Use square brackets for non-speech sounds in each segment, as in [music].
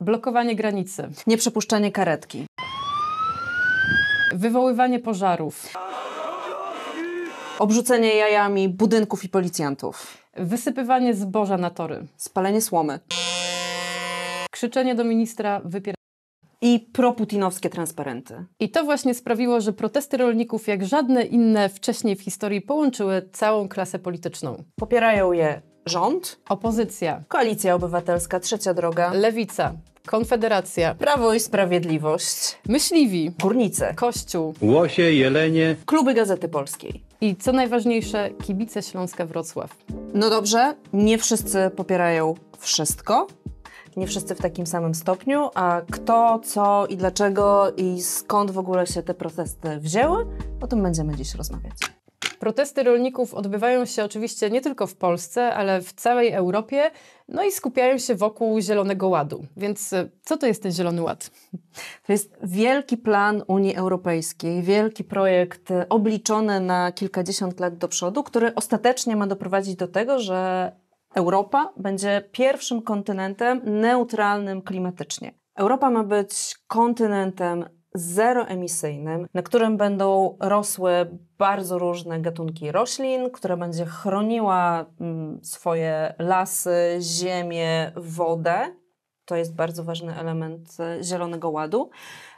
blokowanie granicy, nieprzepuszczanie karetki, wywoływanie pożarów, obrzucenie jajami budynków i policjantów, wysypywanie zboża na tory, spalenie słomy krzyczenie do ministra wypier... I proputinowskie transparenty. I to właśnie sprawiło, że protesty rolników, jak żadne inne wcześniej w historii, połączyły całą klasę polityczną. Popierają je rząd, opozycja, koalicja obywatelska, trzecia droga, lewica. Konfederacja, Prawo i Sprawiedliwość, myśliwi, Górnice. kościół, łosie, jelenie, kluby Gazety Polskiej. I co najważniejsze, kibice Śląska Wrocław. No dobrze, nie wszyscy popierają wszystko, nie wszyscy w takim samym stopniu, a kto, co i dlaczego i skąd w ogóle się te protesty wzięły, o tym będziemy dziś rozmawiać. Protesty rolników odbywają się oczywiście nie tylko w Polsce, ale w całej Europie, no i skupiają się wokół Zielonego Ładu. Więc e, co to jest ten Zielony Ład? To jest wielki plan Unii Europejskiej, wielki projekt e, obliczony na kilkadziesiąt lat do przodu, który ostatecznie ma doprowadzić do tego, że Europa będzie pierwszym kontynentem neutralnym klimatycznie. Europa ma być kontynentem zeroemisyjnym, na którym będą rosły bardzo różne gatunki roślin, która będzie chroniła mm, swoje lasy, ziemię, wodę. To jest bardzo ważny element e, Zielonego Ładu.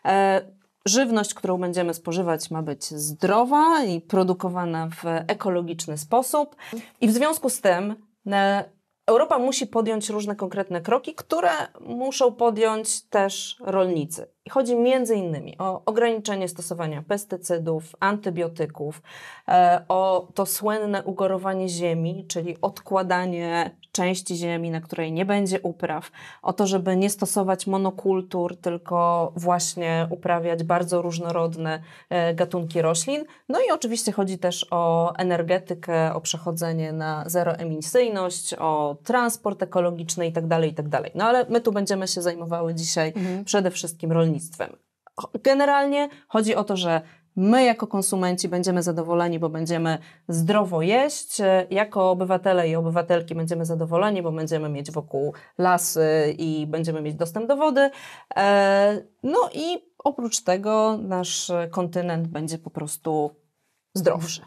E, żywność, którą będziemy spożywać, ma być zdrowa i produkowana w ekologiczny sposób. I w związku z tym e, Europa musi podjąć różne konkretne kroki, które muszą podjąć też rolnicy chodzi między innymi o ograniczenie stosowania pestycydów, antybiotyków, e, o to słynne ugorowanie ziemi, czyli odkładanie części ziemi, na której nie będzie upraw, o to, żeby nie stosować monokultur, tylko właśnie uprawiać bardzo różnorodne e, gatunki roślin. No i oczywiście chodzi też o energetykę, o przechodzenie na zeroemisyjność, o transport ekologiczny itd., tak itd. Tak no ale my tu będziemy się zajmowały dzisiaj mhm. przede wszystkim rolnictwem rolnictwem. Generalnie chodzi o to, że my jako konsumenci będziemy zadowoleni, bo będziemy zdrowo jeść, e, jako obywatele i obywatelki będziemy zadowoleni, bo będziemy mieć wokół lasy i będziemy mieć dostęp do wody. E, no i oprócz tego nasz kontynent będzie po prostu zdrowszy.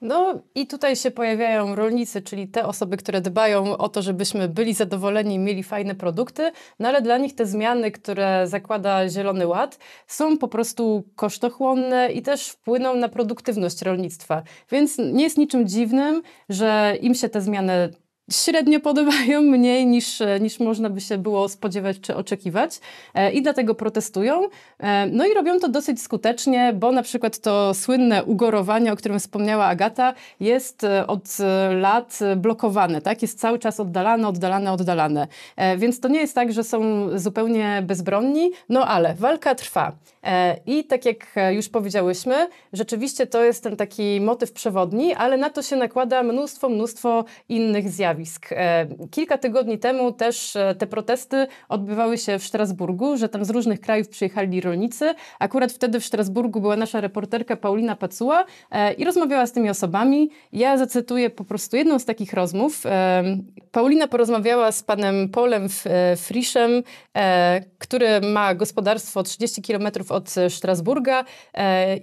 No i tutaj się pojawiają rolnicy, czyli te osoby, które dbają o to, żebyśmy byli zadowoleni, mieli fajne produkty, no ale dla nich te zmiany, które zakłada Zielony Ład, są po prostu kosztochłonne i też wpłyną na produktywność rolnictwa. Więc nie jest niczym dziwnym, że im się te zmiany średnio podobają [laughs] mniej niż, niż można by się było spodziewać czy oczekiwać e, i dlatego protestują. E, no i robią to dosyć skutecznie, bo na przykład to słynne ugorowanie, o którym wspomniała Agata, jest e, od lat blokowane, tak? Jest cały czas oddalane, oddalane, oddalane. Więc to nie jest tak, że są zupełnie bezbronni, no ale walka trwa. I tak jak już powiedziałyśmy, rzeczywiście to jest ten taki motyw przewodni, ale na to się nakłada mnóstwo, mnóstwo innych zjawisk zjawisk. E, kilka tygodni temu też e, te protesty odbywały się w Strasburgu, że tam z różnych krajów przyjechali rolnicy. Akurat wtedy w Strasburgu była nasza reporterka Paulina Pacuła e, i rozmawiała z tymi osobami. Ja zacytuję po prostu jedną z takich rozmów. Paulina porozmawiała z panem Polem Friszem, który ma gospodarstwo 30 km od Strasburga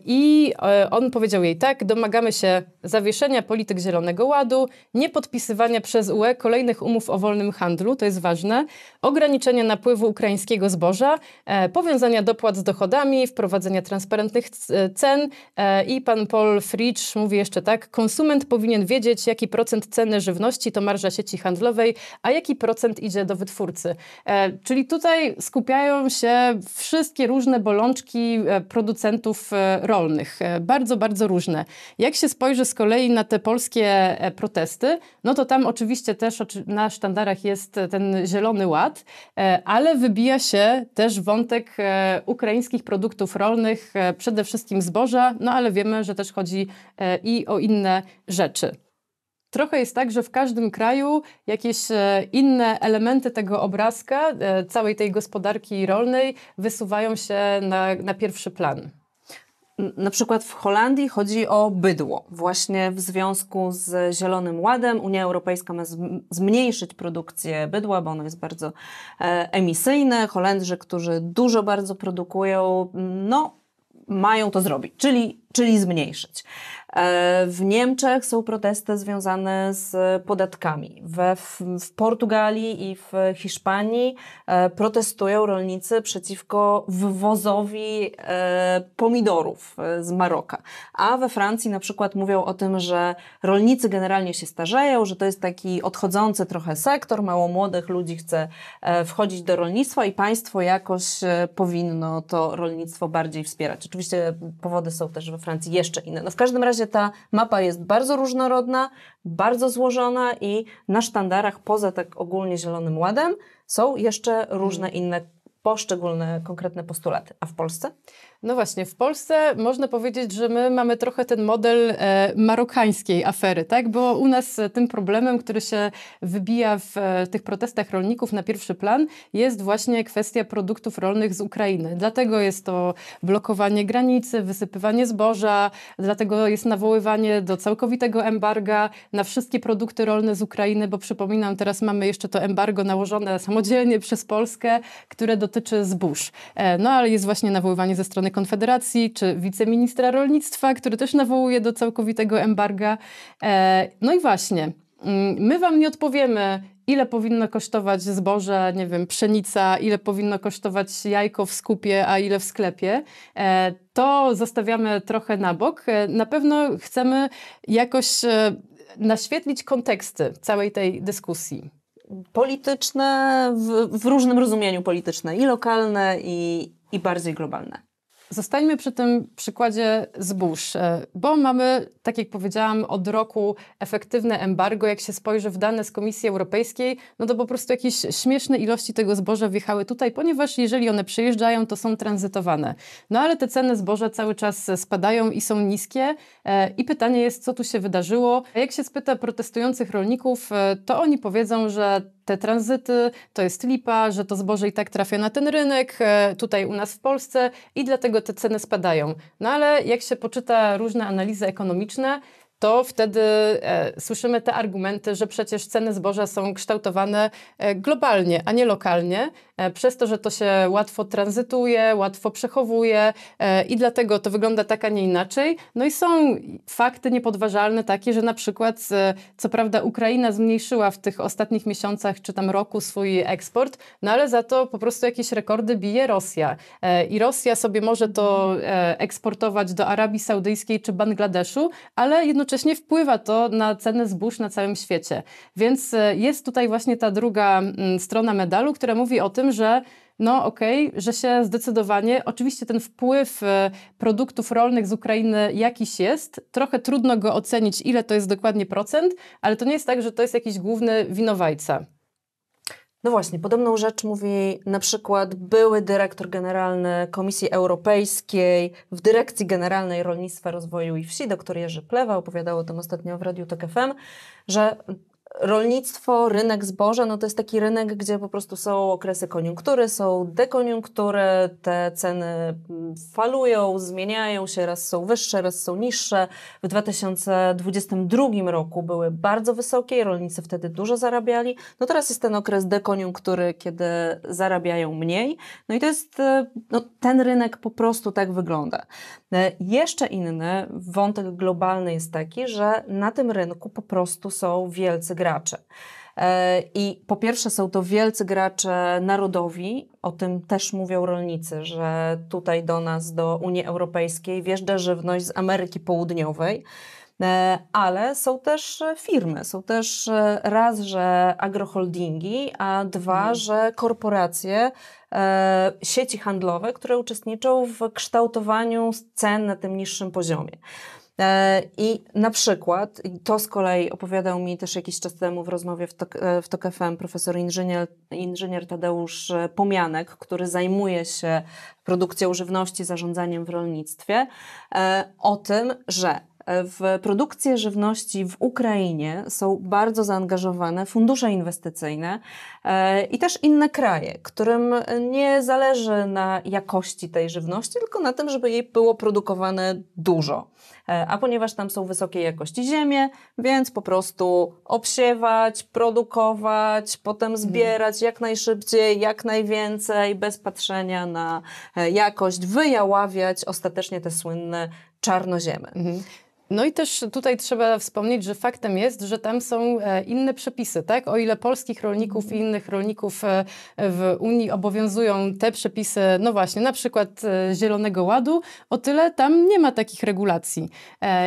i on powiedział jej tak, domagamy się zawieszenia polityk Zielonego Ładu, nie podpisywania przez UE kolejnych umów o wolnym handlu, to jest ważne, ograniczenia napływu ukraińskiego zboża, e, powiązania dopłat z dochodami, wprowadzenia transparentnych e, cen e, i pan Paul Fritsch mówi jeszcze tak, konsument powinien wiedzieć, jaki procent ceny żywności to marża sieci handlowej, a jaki procent idzie do wytwórcy. Czyli tutaj skupiają się wszystkie różne bolączki producentów rolnych. Bardzo, bardzo różne. Jak się spojrzy z kolei na te polskie protesty, no to tam oczywiście oczywiście też na sztandarach jest e, ten zielony ład, e, ale wybija się też wątek e, ukraińskich produktów rolnych, przede wszystkim zboża, no ale wiemy, że też chodzi i o inne rzeczy trochę jest tak, że w każdym kraju jakieś inne elementy tego obrazka, całej tej gospodarki rolnej, wysuwają się na, na pierwszy plan. Na przykład w Holandii chodzi o bydło. Właśnie w związku z Zielonym Ładem Unia Europejska ma zmniejszyć produkcję bydła, bo ono jest bardzo e, emisyjne. Holendrzy, którzy dużo bardzo produkują, no, mają to zrobić, czyli, czyli zmniejszyć. E, w Niemczech są protesty związane z podatkami. We, w, w Portugalii i w Hiszpanii e, protestują rolnicy przeciwko wywozowi e, pomidorów z Maroka. A we Francji na przykład mówią o tym, że rolnicy generalnie się starzeją, że to jest taki odchodzący trochę sektor, mało młodych ludzi chce wchodzić do rolnictwa i państwo jakoś powinno to rolnictwo bardziej wspierać. Oczywiście powody są też we Francji jeszcze inne. No w każdym razie ta mapa jest bardzo różnorodna, bardzo złożona i na sztandarach poza tak ogólnie zielonym ładem są jeszcze różne hmm. inne poszczególne konkretne postulaty. A w Polsce? No właśnie, w Polsce można powiedzieć, że my mamy trochę ten model e, marokańskiej afery, tak? Bo u nas e, tym problemem, który się wybija w e, tych protestach rolników na pierwszy plan, jest właśnie kwestia produktów rolnych z Ukrainy. Dlatego jest to blokowanie granicy, wysypywanie zboża, dlatego jest nawoływanie do całkowitego embarga na wszystkie produkty rolne z Ukrainy, bo przypominam, teraz mamy jeszcze to embargo nałożone samodzielnie przez Polskę, które dotyczy zbóż. No ale jest właśnie nawoływanie ze strony Konfederacji, czy wiceministra rolnictwa, który też nawołuje do całkowitego embarga. E, no i właśnie, mm, my wam nie odpowiemy, ile powinno kosztować zboże, nie wiem, pszenica, ile powinno kosztować jajko w skupie, a ile w sklepie, e, to zostawiamy trochę na bok. E, na pewno chcemy jakoś naświetlić konteksty całej tej dyskusji. Polityczne, w, w różnym rozumieniu polityczne, i lokalne, i, i bardziej globalne. Zostańmy przy tym przykładzie zbóż, e, bo mamy, tak jak powiedziałam, od roku efektywne embargo. Jak się spojrzy w dane z Komisji Europejskiej, no to po prostu jakieś śmieszne ilości tego zboża wjechały tutaj, ponieważ jeżeli one przyjeżdżają, to są tranzytowane. No ale te ceny zboża cały czas spadają i są niskie. E, I pytanie jest, co tu się wydarzyło. Jak się spyta protestujących rolników, e, to oni powiedzą, że te tranzyty, to jest lipa, że to zboże i tak trafia na ten rynek e, tutaj u nas w Polsce i dlatego te ceny spadają. No ale jak się poczyta różne analizy ekonomiczne, to wtedy e, słyszymy te argumenty, że przecież ceny zboża są kształtowane e, globalnie, a nie lokalnie E, przez to, że to się łatwo tranzytuje, łatwo przechowuje e, i dlatego to wygląda tak, a nie inaczej. No i są fakty niepodważalne takie, że na przykład, e, co prawda Ukraina zmniejszyła w tych ostatnich miesiącach czy tam roku swój eksport, no ale za to po prostu jakieś rekordy bije Rosja. I Rosja sobie może to eksportować do Arabii Saudyjskiej czy Bangladeszu, ale jednocześnie wpływa to na cenę zbóż na całym świecie. Więc jest tutaj właśnie ta druga mm, strona medalu, która mówi o tym, tym, że no okej, okay, że się zdecydowanie, oczywiście ten wpływ e, produktów rolnych z Ukrainy jakiś jest, trochę trudno go ocenić, ile to jest dokładnie procent, ale to nie jest tak, że to jest jakiś główny winowajca. No właśnie, podobną rzecz mówi na przykład były dyrektor generalny Komisji Europejskiej w Dyrekcji Generalnej Rolnictwa, Rozwoju i Wsi, dr Jerzy Plewa, opowiadał o tym ostatnio w Radiu Tok FM, że rolnictwo, rynek zboża, no to jest taki rynek, gdzie po prostu są okresy koniunktury, są dekoniunktury, te ceny mm, falują, zmieniają się, raz są wyższe, raz są niższe. W 2022 roku były bardzo wysokie, rolnicy wtedy dużo zarabiali. No teraz jest ten okres dekoniunktury, kiedy zarabiają mniej. No i to jest, e, no, ten rynek po prostu tak wygląda. E, jeszcze inny wątek globalny jest taki, że na tym rynku po prostu są wielcy E, I po pierwsze są to wielcy gracze narodowi, o tym też mówią rolnicy, że tutaj do nas, do Unii Europejskiej wjeżdża żywność z Ameryki Południowej, e, ale są też firmy, są też e, raz, że agroholdingi, a dwa, mhm. że korporacje, sieci handlowe, które uczestniczą w kształtowaniu cen na tym niższym poziomie. E, I na przykład, to z kolei opowiadał mi też jakiś czas temu w rozmowie w TOK, e, w TOK FM profesor inżynier, inżynier Tadeusz Pomianek, który zajmuje się produkcją żywności, zarządzaniem w rolnictwie, e, o tym, że w produkcję żywności w Ukrainie są bardzo zaangażowane fundusze inwestycyjne e, i też inne kraje, którym nie zależy na jakości tej żywności, tylko na tym, żeby jej było produkowane dużo. E, a ponieważ tam są wysokiej jakości ziemie, więc po prostu obsiewać, produkować, potem mhm. zbierać jak najszybciej, jak najwięcej, bez patrzenia na e, jakość, wyjaławiać ostatecznie te słynne czarnoziemy. Mhm. No i też tutaj trzeba wspomnieć, że faktem jest, że tam są e, inne przepisy, tak? O ile polskich rolników i mhm. innych rolników e, w Unii obowiązują te przepisy, no właśnie, na przykład e, Zielonego Ładu, o tyle tam nie ma takich regulacji.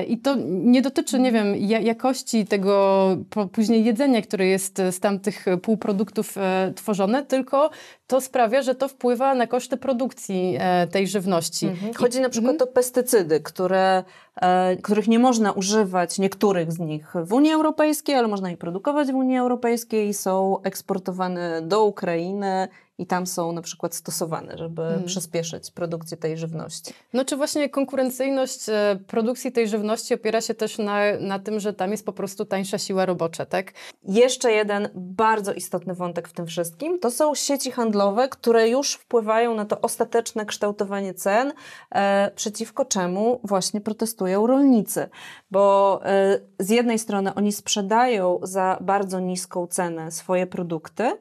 I to nie dotyczy, nie mhm. wiem, jakości tego później jedzenia, które jest z tamtych półproduktów tworzone, tylko to sprawia, że to wpływa na koszty produkcji e, tej żywności. Mhm. Chodzi na przykład mhm. o pestycydy, które, e, których nie można używać, niektórych z nich w Unii Europejskiej, ale można je produkować w Unii Europejskiej, są eksportowane do Ukrainy i tam są na przykład stosowane, żeby hmm. przyspieszyć produkcję tej żywności. No czy właśnie konkurencyjność e, produkcji tej żywności opiera się też na, na tym, że tam jest po prostu tańsza siła robocza, tak? Jeszcze jeden bardzo istotny wątek w tym wszystkim to są sieci handlowe, które już wpływają na to ostateczne kształtowanie cen, e, przeciwko czemu właśnie protestują rolnicy, bo e, z jednej strony oni sprzedają za bardzo niską cenę swoje produkty, e,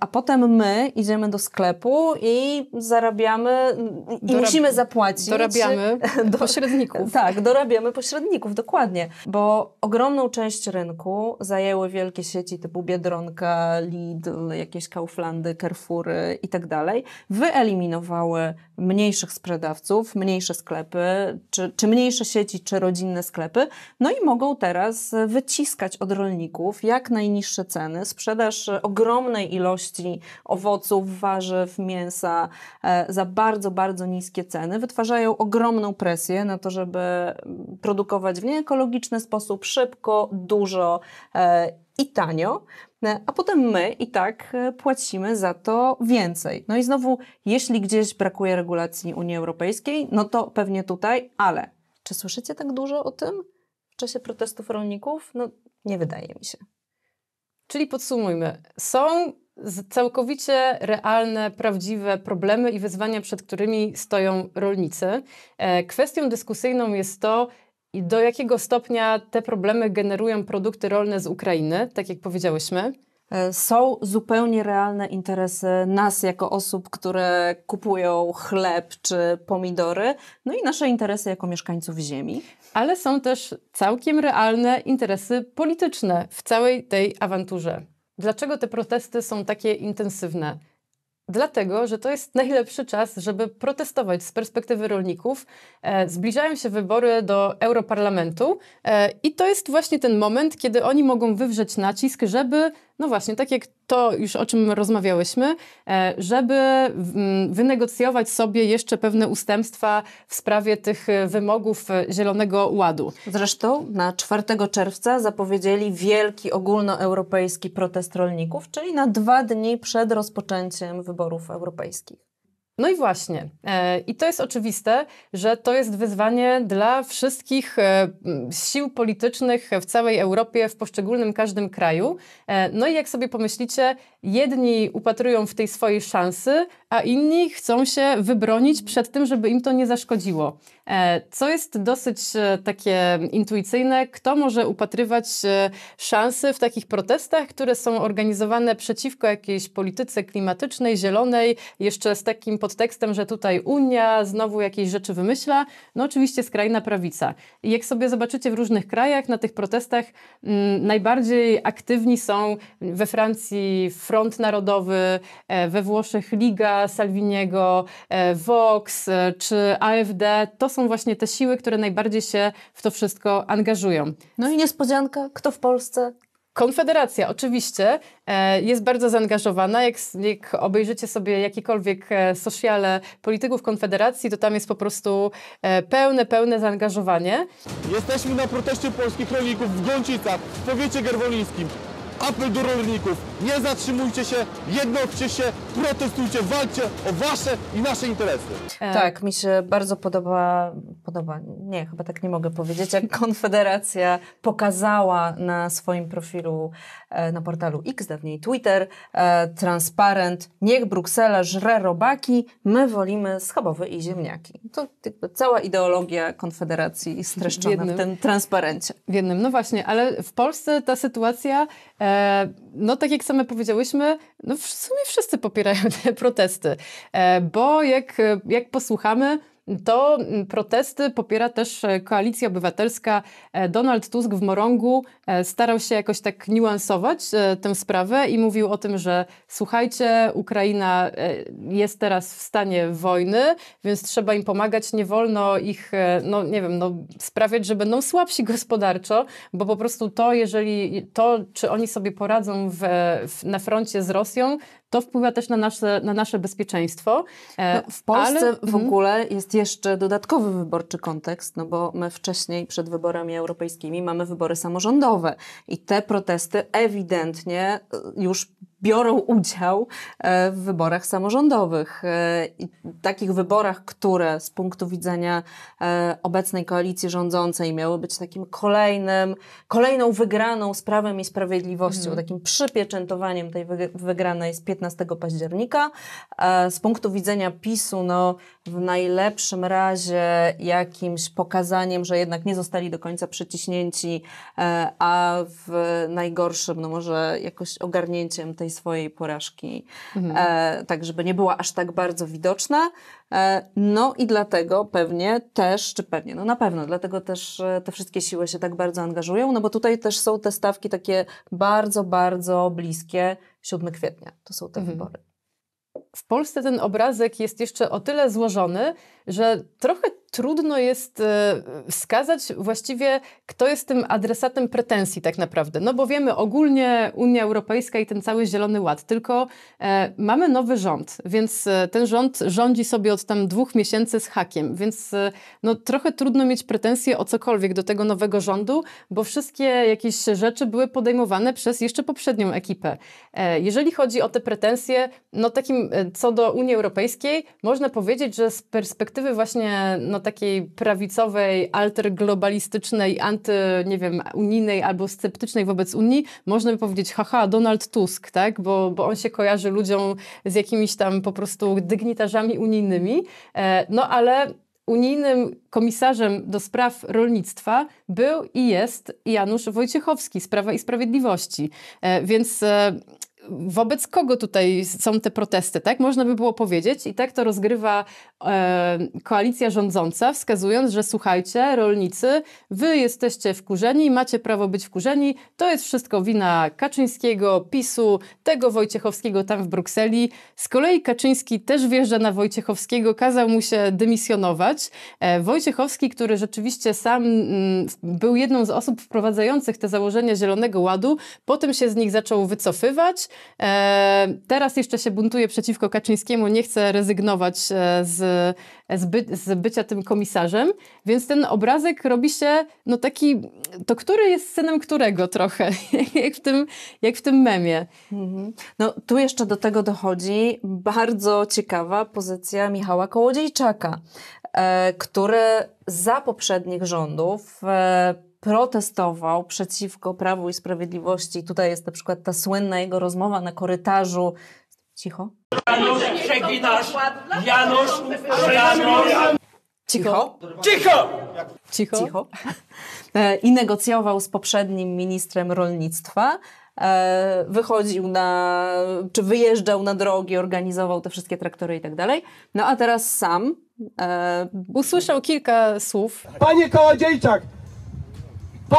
a potem my idziemy do sklepu i zarabiamy, i Dorab musimy zapłacić. Dorabiamy [laughs] do, pośredników. Tak, dorabiamy pośredników, dokładnie. Bo ogromną część rynku zajęły wielkie sieci typu Biedronka, Lidl, jakieś Kauflandy, Carrefoury i tak dalej. Wyeliminowały mniejszych sprzedawców, mniejsze sklepy, czy, czy mniejsze sieci, czy rodzinne sklepy. No i mogą teraz wyciskać od rolników jak najniższe ceny, sprzedaż ogromnej ilości owoców, owoców, warzyw, mięsa e, za bardzo, bardzo niskie ceny, wytwarzają ogromną presję na to, żeby mm, produkować w nieekologiczny sposób szybko, dużo e, i tanio, e, a potem my i tak płacimy za to więcej. No i znowu, jeśli gdzieś brakuje regulacji Unii Europejskiej, no to pewnie tutaj, ale czy słyszycie tak dużo o tym w czasie protestów rolników? No nie wydaje mi się. Czyli podsumujmy, są całkowicie realne, prawdziwe problemy i wyzwania, przed którymi stoją rolnicy. E, kwestią dyskusyjną jest to, do jakiego stopnia te problemy generują produkty rolne z Ukrainy, tak jak powiedziałyśmy e, są zupełnie realne interesy nas jako osób, które kupują chleb czy pomidory, no i nasze interesy jako mieszkańców ziemi. Ale są też całkiem realne interesy polityczne w całej tej awanturze. Dlaczego te protesty są takie intensywne? Dlatego, że to jest najlepszy czas, żeby protestować z perspektywy rolników. E, zbliżają się wybory do Europarlamentu e, i to jest właśnie ten moment, kiedy oni mogą wywrzeć nacisk, żeby no właśnie, tak jak to już o czym rozmawiałyśmy, e, żeby wynegocjować sobie jeszcze pewne ustępstwa w sprawie tych e, wymogów e, Zielonego Ładu. Zresztą na 4 czerwca zapowiedzieli wielki ogólnoeuropejski protest rolników, czyli na dwa dni przed rozpoczęciem wyborów europejskich. No i właśnie. E, I to jest oczywiste, że to jest wyzwanie dla wszystkich e, sił politycznych w całej Europie, w poszczególnym każdym kraju. E, no i jak sobie pomyślicie, jedni upatrują w tej swojej szansy, a inni chcą się wybronić przed tym, żeby im to nie zaszkodziło. E, co jest dosyć e, takie intuicyjne, kto może upatrywać e, szansy w takich protestach, które są organizowane przeciwko jakiejś polityce klimatycznej, zielonej, jeszcze z takim podtekstem, że tutaj Unia znowu jakieś rzeczy wymyśla. No oczywiście skrajna prawica. I jak sobie zobaczycie w różnych krajach, na tych protestach m, mm, najbardziej aktywni są we Francji Front Narodowy, we Włoszech Liga Salwiniego, Salviniego, e, Vox e, czy AfD, to są właśnie te siły, które najbardziej się w to wszystko angażują. No i niespodzianka, kto w Polsce? Konfederacja oczywiście e, jest bardzo zaangażowana. Jak, jak obejrzycie sobie jakiekolwiek sociale polityków Konfederacji, to tam jest po prostu pełne, pełne zaangażowanie. Jesteśmy na proteście polskich rolników w Gącicach, w powiecie gerwolińskim apel do rolników. Nie zatrzymujcie się, jednoczcie się, protestujcie, walczcie o wasze i nasze interesy. E, tak, mi się bardzo podoba, podoba, nie, chyba tak nie mogę powiedzieć, jak [laughs] Konfederacja pokazała na swoim profilu e, na portalu X, dawniej Twitter, e, transparent, niech Bruksela żre robaki, my wolimy schabowy i ziemniaki. To jakby cała ideologia Konfederacji streszczona w, jednym, w tym transparencie. W jednym, no właśnie, ale w Polsce ta sytuacja E, no, tak jak same powiedziałyśmy, no w sumie wszyscy popierają [laughs] te protesty, e, bo jak, jak posłuchamy, to mm, protesty popiera też e, Koalicja Obywatelska. E, Donald Tusk w Morągu e, starał się jakoś tak niuansować tę sprawę i mówił o tym, że słuchajcie, Ukraina jest teraz w stanie wojny, więc trzeba im pomagać, nie wolno ich, no nie wiem, no, sprawiać, że będą słabsi [laughs] gospodarczo, bo po prostu to, jeżeli to, czy oni sobie poradzą w, w, na froncie z Rosją, to wpływa też na nasze, na nasze bezpieczeństwo. E, no, w Polsce Ale... w mhm. ogóle jest jeszcze dodatkowy wyborczy kontekst, no bo my wcześniej przed wyborami europejskimi mamy wybory samorządowe i te protesty ewidentnie e, już biorą udział e, w wyborach samorządowych. E, I takich wyborach, które z punktu widzenia e, obecnej koalicji rządzącej miały być takim kolejnym, kolejną wygraną z Prawem i Sprawiedliwością, mhm. takim przypieczętowaniem tej wygranej z 15 października. Z punktu widzenia PiSu, no w najlepszym razie jakimś pokazaniem, że jednak nie zostali do końca przyciśnięci, a w najgorszym, no może jakoś ogarnięciem tej swojej porażki, mhm. e, tak żeby nie była aż tak bardzo widoczna. E, no i dlatego pewnie też, czy pewnie, no na pewno, dlatego też e, te wszystkie siły się tak bardzo angażują, no bo tutaj też są te stawki takie bardzo, bardzo bliskie 7 kwietnia. To są te mhm. wybory. W Polsce ten obrazek jest jeszcze o tyle złożony, że trochę trudno jest e, wskazać właściwie, kto jest tym adresatem pretensji tak naprawdę. No bo wiemy ogólnie Unia Europejska i ten cały Zielony Ład, tylko e, mamy nowy rząd, więc e, ten rząd rządzi sobie od tam dwóch miesięcy z hakiem, więc no, trochę trudno mieć pretensje o cokolwiek do tego nowego rządu, bo wszystkie jakieś rzeczy były podejmowane przez jeszcze poprzednią ekipę. Jeżeli chodzi o te pretensje, no takim co do Unii Europejskiej, można powiedzieć, że z perspektywy właśnie no, takiej prawicowej, alterglobalistycznej, anty, nie wiem, unijnej albo sceptycznej wobec Unii, można by powiedzieć, haha, Donald Tusk, tak? Bo, bo on się kojarzy ludziom z jakimiś tam po prostu dygnitarzami unijnymi. E, no ale unijnym komisarzem do spraw rolnictwa był i jest Janusz Wojciechowski z Prawa i Sprawiedliwości. E, więc e, wobec kogo tutaj są te protesty, tak? Można by było powiedzieć i tak to rozgrywa e, koalicja rządząca, wskazując, że słuchajcie, rolnicy, wy jesteście wkurzeni, macie prawo być wkurzeni, to jest wszystko wina Kaczyńskiego, PiSu, tego Wojciechowskiego tam w Brukseli. Z kolei Kaczyński też wjeżdża na Wojciechowskiego, kazał mu się dymisjonować. E, Wojciechowski, który rzeczywiście sam m, mm, był jedną z osób wprowadzających te założenia Zielonego Ładu, potem się z nich zaczął wycofywać, E, teraz jeszcze się buntuje przeciwko Kaczyńskiemu, nie chce rezygnować e, z, e, z, by, z bycia tym komisarzem, więc ten obrazek robi się no taki, to który jest synem którego trochę, [laughs] jak w tym, jak w tym memie. Mhm. No tu jeszcze do tego dochodzi bardzo ciekawa pozycja Michała Kołodziejczaka, który za poprzednich rządów protestował przeciwko Prawu i Sprawiedliwości. Tutaj jest na przykład ta słynna jego rozmowa na korytarzu. Cicho. Janusz, przeginasz! Janusz, przeginasz! Cicho. Cicho. Cicho. Cicho. E, I negocjował z poprzednim ministrem rolnictwa. E, wychodził na, czy wyjeżdżał na drogi, organizował te wszystkie traktory i tak dalej. No a teraz sam e, usłyszał kilka słów. Panie Kołodziejczak,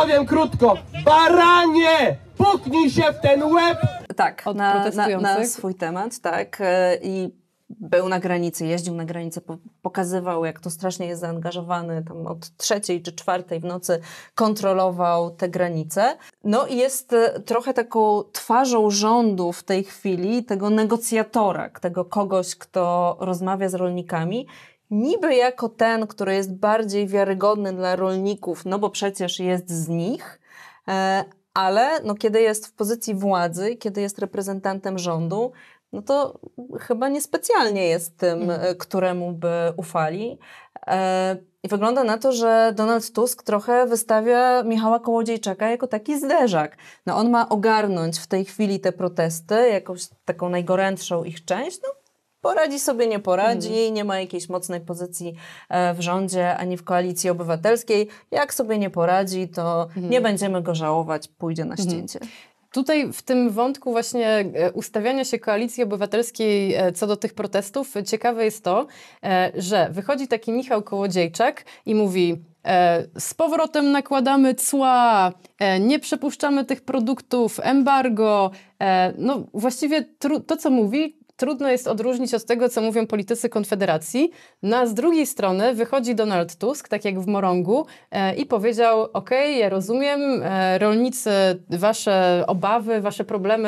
Powiem krótko. Baranie! Puknij się w ten łeb! Tak, na, na, na swój temat, tak. E, I był na granicy, jeździł na granicę, pokazywał, jak to strasznie jest zaangażowany, tam od trzeciej czy czwartej w nocy kontrolował te granice. No i jest e, trochę taką twarzą rządu w tej chwili, tego negocjatora, tego kogoś, kto rozmawia z rolnikami niby jako ten, który jest bardziej wiarygodny dla rolników, no bo przecież jest z nich, e, ale no, kiedy jest w pozycji władzy, kiedy jest reprezentantem rządu, no to chyba niespecjalnie jest tym, mhm. e, któremu by ufali. E, I wygląda na to, że Donald Tusk trochę wystawia Michała Kołodziejczaka jako taki zderzak. No on ma ogarnąć w tej chwili te protesty, jakąś taką najgorętszą ich część. No poradzi sobie, nie poradzi, mhm. nie ma jakiejś mocnej pozycji e, w rządzie ani w koalicji obywatelskiej. Jak sobie nie poradzi, to mhm. nie będziemy go żałować, pójdzie na mhm. ścięcie. Tutaj w tym wątku właśnie e, ustawiania się koalicji obywatelskiej e, co do tych protestów ciekawe jest to, że wychodzi taki Michał Kołodziejczak i mówi z powrotem nakładamy cła, nie przepuszczamy tych produktów, embargo. No właściwie to, co mówi, trudno jest odróżnić od tego, co mówią politycy Konfederacji. No a z drugiej strony wychodzi Donald Tusk, tak jak w Morągu, e, i powiedział: OK, ja rozumiem, e, rolnicy, wasze obawy, wasze problemy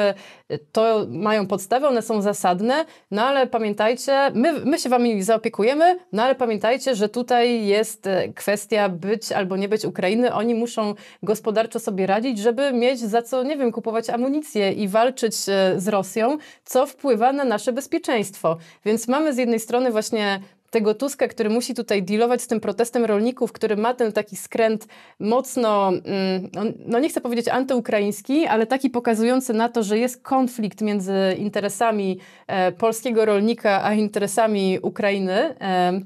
e, to mają podstawę, one są zasadne, no ale pamiętajcie, my, my się wami zaopiekujemy, no ale pamiętajcie, że tutaj jest e, kwestia być albo nie być Ukrainy. Oni muszą gospodarczo sobie radzić, żeby mieć za co, nie wiem, kupować amunicję i walczyć e, z Rosją, co wpływa na nasze nasze bezpieczeństwo. Więc mamy z jednej strony właśnie tego Tuska, który musi tutaj dealować z tym protestem rolników, który ma ten taki skręt mocno, mm, no nie chcę powiedzieć antyukraiński, ale taki pokazujący na to, że jest konflikt między interesami e, polskiego rolnika a interesami Ukrainy. E,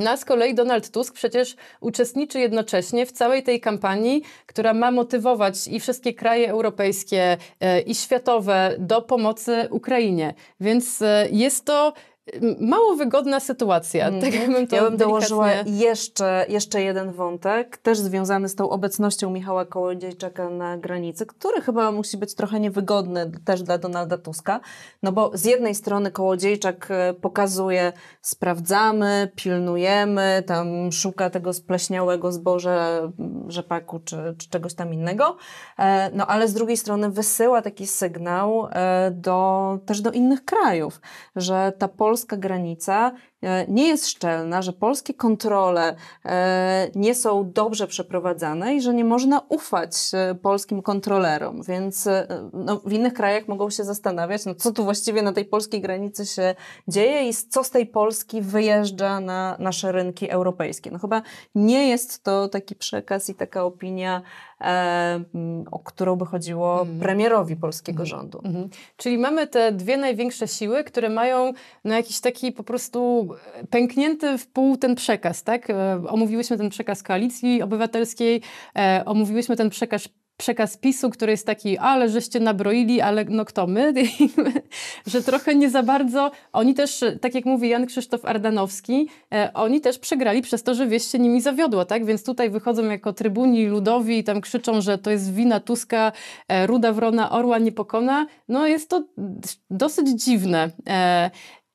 no a z kolei Donald Tusk przecież uczestniczy jednocześnie w całej tej kampanii, która ma motywować i wszystkie kraje europejskie, e, i światowe do pomocy Ukrainie. Więc e, jest to mało wygodna sytuacja. Mm. Tak bym to ja bym dołożyła jeszcze, jeszcze jeden wątek, też związany z tą obecnością Michała Kołodziejczaka na granicy, który chyba musi być trochę niewygodny też dla Donalda Tuska, no bo z jednej strony Kołodziejczak e, pokazuje sprawdzamy, pilnujemy, tam szuka tego spleśniałego zboże mm, rzepaku czy, czy czegoś tam innego, e, no ale z drugiej strony wysyła taki sygnał e, do, też do innych krajów, że ta Polska polska granica E, nie jest szczelna, że polskie kontrole e, nie są dobrze przeprowadzane i że nie można ufać e, polskim kontrolerom, więc no, w innych krajach mogą się zastanawiać, no, co tu właściwie na tej polskiej granicy się dzieje i co z tej Polski wyjeżdża na nasze rynki europejskie. No chyba nie jest to taki przekaz i taka opinia, e, mm, o którą by chodziło mm. premierowi polskiego mm. rządu. Mm Czyli mamy te dwie największe siły, które mają no, jakiś taki po prostu pęknięty w pół ten przekaz, tak? E, omówiłyśmy ten przekaz koalicji obywatelskiej, e, omówiłyśmy ten przekaz przekaz PiSu, który jest taki, ale żeście nabroili, ale no kto [laughs] my? że trochę nie za bardzo, oni też, tak jak mówi Jan Krzysztof Ardanowski, e, oni też przegrali przez to, że wieś się nimi zawiodła, tak? Więc tutaj wychodzą jako trybuni ludowi i tam krzyczą, że to jest wina Tuska, e, ruda wrona orła nie pokona. No jest to dosyć dziwne. E,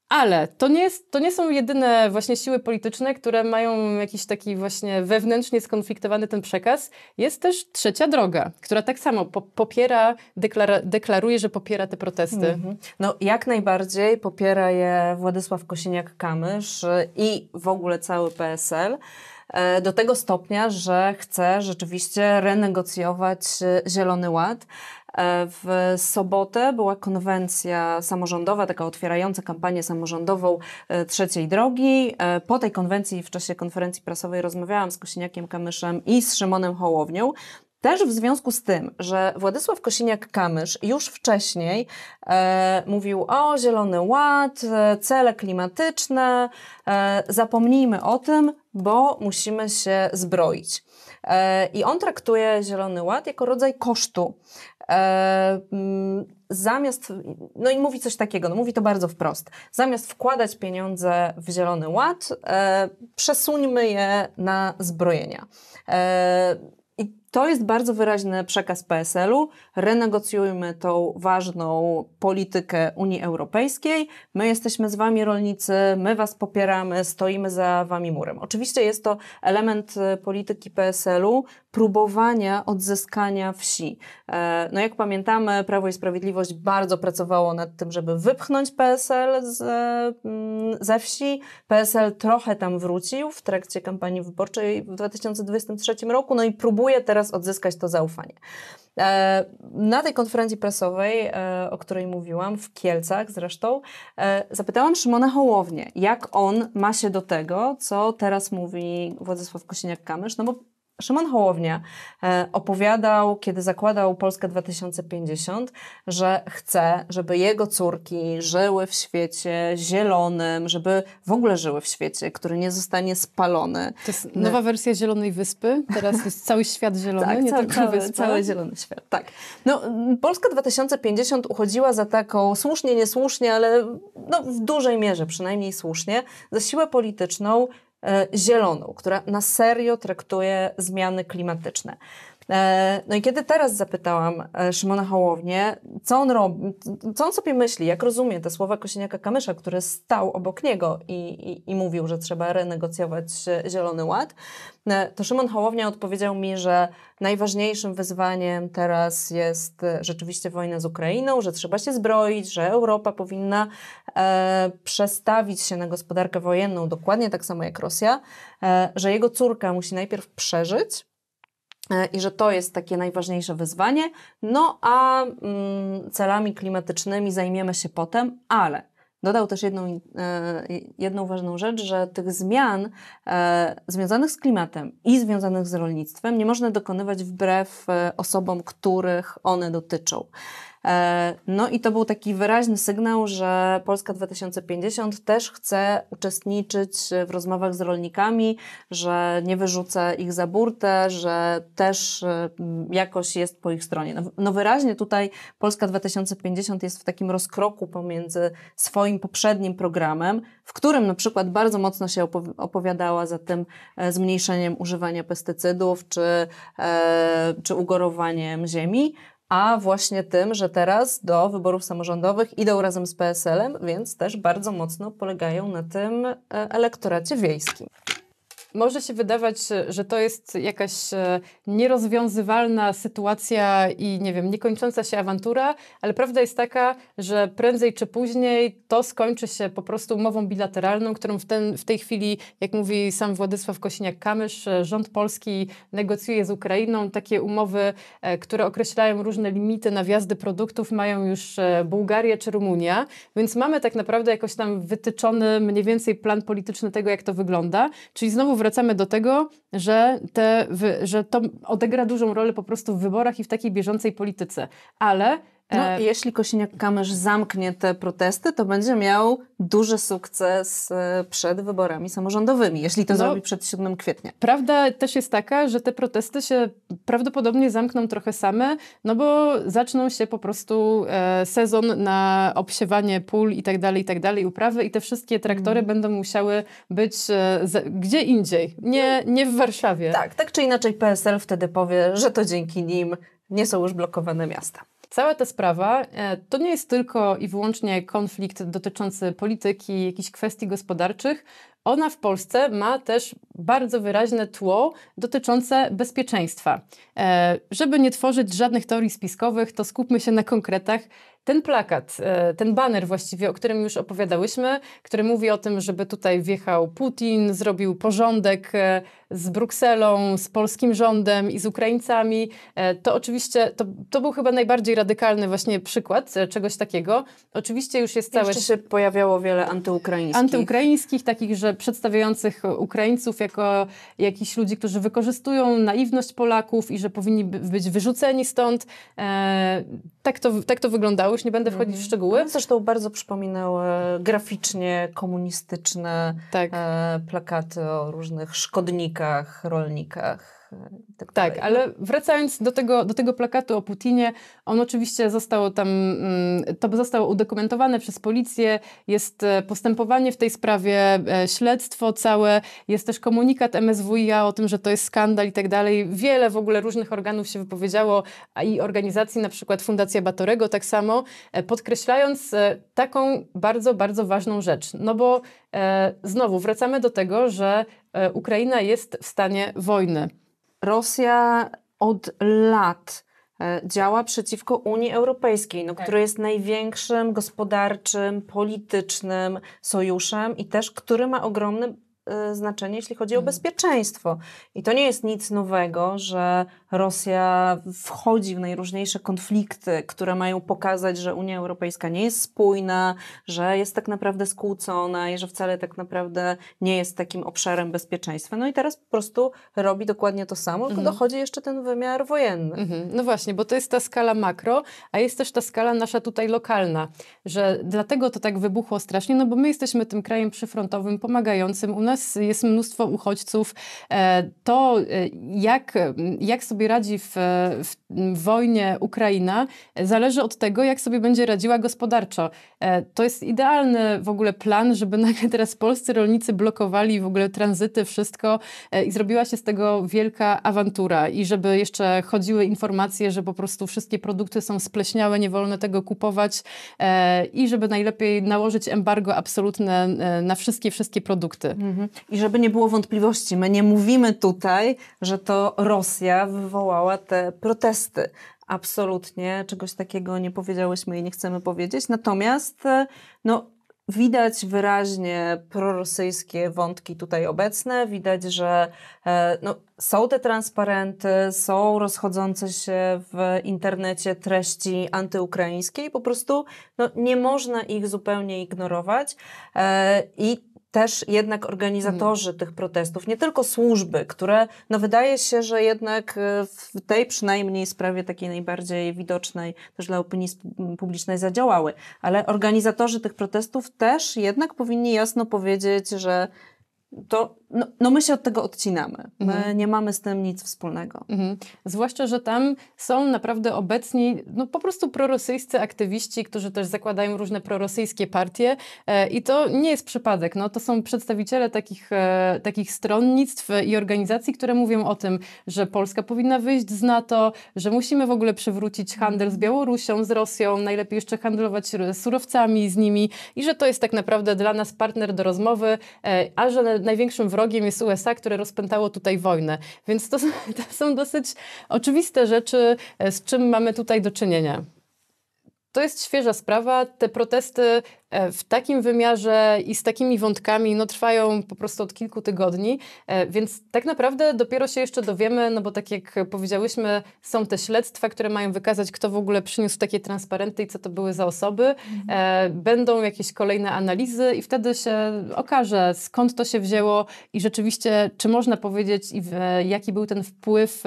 ale to nie, jest, to nie są jedyne właśnie siły polityczne, które mają jakiś taki właśnie wewnętrznie skonfliktowany ten przekaz. Jest też trzecia droga, która tak samo po, popiera, deklara, deklaruje, że popiera te protesty. Mhm. No jak najbardziej popiera je Władysław Kosiniak-Kamysz y, i w ogóle cały PSL y, do tego stopnia, że chce rzeczywiście renegocjować y, Zielony Ład. E, w sobotę była konwencja samorządowa, taka otwierająca kampanię samorządową e, Trzeciej Drogi. E, po tej konwencji, w czasie konferencji prasowej, rozmawiałam z Kosiniakiem Kamyszem i z Szymonem Hołownią. Też w związku z tym, że Władysław Kosiniak-Kamysz już wcześniej e, mówił o Zielony Ład, cele klimatyczne, e, zapomnijmy o tym, bo musimy się zbroić. I on traktuje Zielony Ład jako rodzaj kosztu. E, mm, zamiast, no i mówi coś takiego, no mówi to bardzo wprost, zamiast wkładać pieniądze w Zielony Ład, e, przesuńmy je na zbrojenia. E, to jest bardzo wyraźny przekaz PSL-u. Renegocjujmy tą ważną politykę Unii Europejskiej. My jesteśmy z Wami rolnicy, my Was popieramy, stoimy za Wami murem. Oczywiście jest to element e, polityki PSL-u, próbowania odzyskania wsi. E, no jak pamiętamy, Prawo i Sprawiedliwość bardzo pracowało nad tym, żeby wypchnąć PSL z, e, mm, ze wsi. PSL trochę tam wrócił w trakcie kampanii wyborczej w 2023 roku, no i próbuje teraz odzyskać to zaufanie. E, na tej konferencji prasowej, e, o której mówiłam, w Kielcach zresztą, e, zapytałam Szymona Hołownię, jak on ma się do tego, co teraz mówi Władysław Kosiniak-Kamysz, no bo Szymon Hołownia e, opowiadał, kiedy zakładał Polskę 2050, że chce, żeby jego córki żyły w świecie zielonym, żeby w ogóle żyły w świecie, który nie zostanie spalony. To jest nowa wersja Zielonej Wyspy. Teraz jest cały świat zielony, tak, nie cały, tylko cały, wyspa. Cały zielony świat, tak. No, Polska 2050 uchodziła za taką, słusznie, niesłusznie, ale no, w dużej mierze, przynajmniej słusznie, za siłę polityczną E, zieloną, która na serio traktuje zmiany klimatyczne. E, no i kiedy teraz zapytałam e, Szymona Hołownię, co on robi, co on sobie myśli, jak rozumie te słowa Kosieniaka kamysza który stał obok niego i, i, i mówił, że trzeba renegocjować e, Zielony Ład, to Szymon Hołownia odpowiedział mi, że najważniejszym wyzwaniem teraz jest rzeczywiście wojna z Ukrainą, że trzeba się zbroić, że Europa powinna e, przestawić się na gospodarkę wojenną, dokładnie tak samo jak Rosja, e, że jego córka musi najpierw przeżyć, E, i że to jest takie najważniejsze wyzwanie. No a mm, celami klimatycznymi zajmiemy się potem, ale dodał też jedną, e, jedną ważną rzecz, że tych zmian e, związanych z klimatem i związanych z rolnictwem nie można dokonywać wbrew osobom, których one dotyczą. E, no i to był taki wyraźny sygnał, że Polska 2050 też chce uczestniczyć w rozmowach z rolnikami, że nie wyrzucę ich za burtę, że też e, jakoś jest po ich stronie. No, no wyraźnie tutaj Polska 2050 jest w takim rozkroku pomiędzy swoim poprzednim programem, w którym na przykład bardzo mocno się opowiadała za tym e, zmniejszeniem używania pestycydów czy, czy ugorowaniem ziemi, a właśnie tym, że teraz do wyborów samorządowych idą razem z PSL-em, więc też bardzo mocno polegają na tym e, elektoracie wiejskim. Może się wydawać, że to jest jakaś e, nierozwiązywalna sytuacja i nie wiem, niekończąca się awantura, ale prawda jest taka, że prędzej czy później to skończy się po prostu umową bilateralną, którą w, ten, w tej chwili, jak mówi sam Władysław Kosiniak-Kamysz, e, rząd polski negocjuje z Ukrainą. Takie umowy, e, które określają różne limity na wjazdy produktów, mają już Bułgaria czy Rumunia, więc mamy tak naprawdę jakoś tam wytyczony mniej więcej plan polityczny tego, jak to wygląda. Czyli znowu wracamy do tego, że, te, że to odegra dużą rolę po prostu w wyborach i w takiej bieżącej polityce. Ale no, e, jeśli Kosiniak-Kamysz zamknie te protesty, to będzie miał duży sukces e, przed wyborami samorządowymi, jeśli to no, zrobi przed 7 kwietnia. Prawda też jest taka, że te protesty się prawdopodobnie zamkną trochę same, no bo zaczną się po prostu e, sezon na obsiewanie pól i tak dalej, i tak dalej, uprawy i te wszystkie traktory mhm. będą musiały być gdzie indziej, nie, no nie w Warszawie. Tak, tak czy inaczej PSL wtedy powie, że to dzięki nim nie są już blokowane miasta. Cała ta sprawa e, to nie jest tylko i wyłącznie konflikt dotyczący polityki, jakichś kwestii gospodarczych. Ona w Polsce ma też bardzo wyraźne tło dotyczące bezpieczeństwa. E, żeby nie tworzyć żadnych teorii spiskowych, to skupmy się na konkretach ten plakat, e, ten baner właściwie, o którym już opowiadałyśmy, który mówi o tym, żeby tutaj wjechał Putin, zrobił porządek e, z Brukselą, z polskim rządem i z Ukraińcami, e, to oczywiście to, to był chyba najbardziej radykalny właśnie przykład czegoś takiego. Oczywiście już jest całe... Jeszcze się pojawiało wiele antyukraińskich. Antyukraińskich, takich, że przedstawiających Ukraińców jako jakichś ludzi, którzy wykorzystują naiwność Polaków i że powinni być wyrzuceni stąd. Tak to, tak to wyglądało już nie będę wchodzić w mhm. szczegóły. No, zresztą bardzo przypominały graficznie komunistyczne tak. E, plakaty o różnych szkodnikach, rolnikach tak, tak ale no. wracając do tego, do tego plakatu o Putinie, on oczywiście został tam, mm, to zostało udokumentowane przez policję, jest e, postępowanie w tej sprawie, e, śledztwo całe, jest też komunikat MSWiA o tym, że to jest skandal i tak dalej. Wiele w ogóle różnych organów się wypowiedziało a i organizacji, na przykład Fundacja Batorego tak samo, e, podkreślając taką bardzo, bardzo ważną rzecz. No bo znowu wracamy do tego, że Ukraina jest w stanie wojny. Rosja od lat e, działa przeciwko Unii Europejskiej, no, tak. jest największym gospodarczym, politycznym sojuszem i też który ma ogromny Y, znaczenie, jeśli chodzi o mhm. bezpieczeństwo. I to nie jest nic nowego, że Rosja wchodzi w najróżniejsze konflikty, które mają pokazać, że Unia Europejska nie jest spójna, że jest tak naprawdę skłócona i że wcale tak naprawdę nie jest takim obszarem bezpieczeństwa. No i teraz po prostu robi dokładnie to samo, tylko mhm. dochodzi jeszcze ten wymiar wojenny. Mhm. No właśnie, bo to jest ta skala makro, a jest też ta skala nasza tutaj lokalna, że dlatego to tak wybuchło strasznie, no bo my jesteśmy tym krajem przyfrontowym, pomagającym u nas nas jest mnóstwo uchodźców. E, to, e, jak, jak sobie radzi w, w wojnie Ukraina, zależy od tego, jak sobie będzie radziła gospodarczo. E, to jest idealny w ogóle plan, żeby [laughs] nagle teraz polscy rolnicy blokowali w ogóle tranzyty, wszystko i zrobiła się z tego wielka awantura i żeby jeszcze chodziły informacje, że po prostu wszystkie produkty są spleśniałe, nie wolno tego kupować i żeby najlepiej nałożyć embargo absolutne na wszystkie, wszystkie produkty. Mhm. I żeby nie było wątpliwości, my nie mówimy tutaj, że to Rosja wywołała te protesty. Absolutnie czegoś takiego nie powiedziałyśmy i nie chcemy powiedzieć. Natomiast e, no, Widać wyraźnie prorosyjskie wątki tutaj obecne. Widać, że e, no, są te transparenty, są rozchodzące się w internecie treści antyukraińskie i po prostu no, nie można ich zupełnie ignorować. E, I też jednak organizatorzy mm. tych protestów, nie tylko służby, które no wydaje się, że jednak e, w tej przynajmniej sprawie takiej najbardziej widocznej też dla opinii publicznej zadziałały, ale organizatorzy tych protestów też jednak powinni jasno powiedzieć, że to no, no, my się od tego odcinamy. My mhm. nie mamy z tym nic wspólnego. Mhm. Zwłaszcza, że tam są naprawdę obecni no, po prostu prorosyjscy aktywiści, którzy też zakładają różne prorosyjskie partie e, i to nie jest przypadek. No, to są przedstawiciele takich, e, takich stronnictw i organizacji, które mówią o tym, że Polska powinna wyjść z NATO, że musimy w ogóle przywrócić handel z Białorusią, z Rosją, najlepiej jeszcze handlować surowcami z nimi i że to jest tak naprawdę dla nas partner do rozmowy, e, a że największym wrogiem jest USA, które rozpętało tutaj wojnę. Więc to, [laughs] to są dosyć oczywiste rzeczy, e, z czym mamy tutaj do czynienia. To jest świeża sprawa. Te protesty e, w takim wymiarze i z takimi wątkami no, trwają po prostu od kilku tygodni, e, więc tak naprawdę dopiero się jeszcze dowiemy, no bo tak jak powiedziałyśmy, są te śledztwa, które mają wykazać, kto w ogóle przyniósł takie transparenty i co to były za osoby. Mhm. E, będą jakieś kolejne analizy i wtedy się okaże, skąd to się wzięło i rzeczywiście, czy można powiedzieć, jaki był ten wpływ,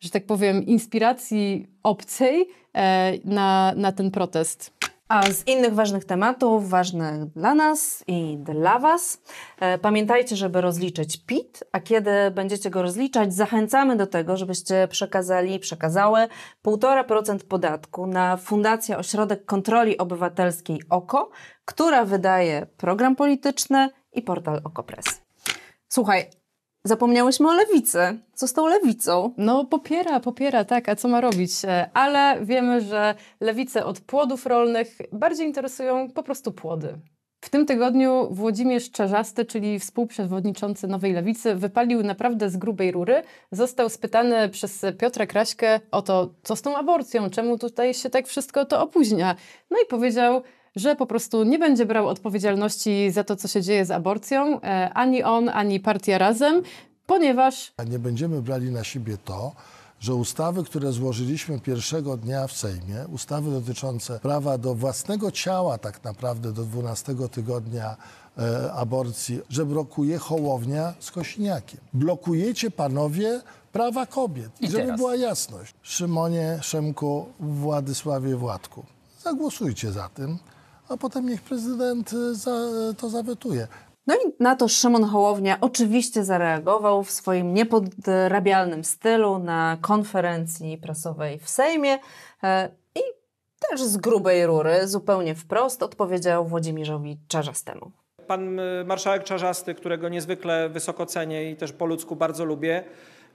że tak powiem, inspiracji obcej E, na, na ten protest. A z innych ważnych tematów, ważnych dla nas i dla Was, e, pamiętajcie, żeby rozliczyć PIT, a kiedy będziecie go rozliczać, zachęcamy do tego, żebyście przekazali, przekazały 1,5% podatku na Fundację Ośrodek Kontroli Obywatelskiej OKO, która wydaje program polityczny i portal OKO.press. Słuchaj, Zapomniałyśmy o lewicy. Co z tą lewicą? No popiera, popiera, tak, a co ma robić? E, ale wiemy, że lewice od płodów rolnych bardziej interesują po prostu płody. W tym tygodniu Włodzimierz Czarzasty, czyli współprzewodniczący Nowej Lewicy, wypalił naprawdę z grubej rury. Został spytany przez Piotra Kraśkę o to, co z tą aborcją, czemu tutaj się tak wszystko to opóźnia. No i powiedział, że po prostu nie będzie brał odpowiedzialności za to, co się dzieje z aborcją, e, ani on, ani partia razem, ponieważ. Nie będziemy brali na siebie to, że ustawy, które złożyliśmy pierwszego dnia w Sejmie, ustawy dotyczące prawa do własnego ciała, tak naprawdę do 12 tygodnia e, aborcji, że blokuje Hołownia z Kośniakiem. Blokujecie panowie prawa kobiet. I żeby teraz. była jasność. Szymonie, Szymku, Władysławie, Władku. Zagłosujcie za tym, a potem niech prezydent y, za, y, to zawetuje. No i na to Szymon Hołownia oczywiście zareagował w swoim niepodrabialnym stylu na konferencji prasowej w Sejmie e, i też z grubej rury, zupełnie wprost odpowiedział Włodzimierzowi Czarzastemu. Pan y, marszałek Czarzasty, którego niezwykle wysoko cenię i też po ludzku bardzo lubię,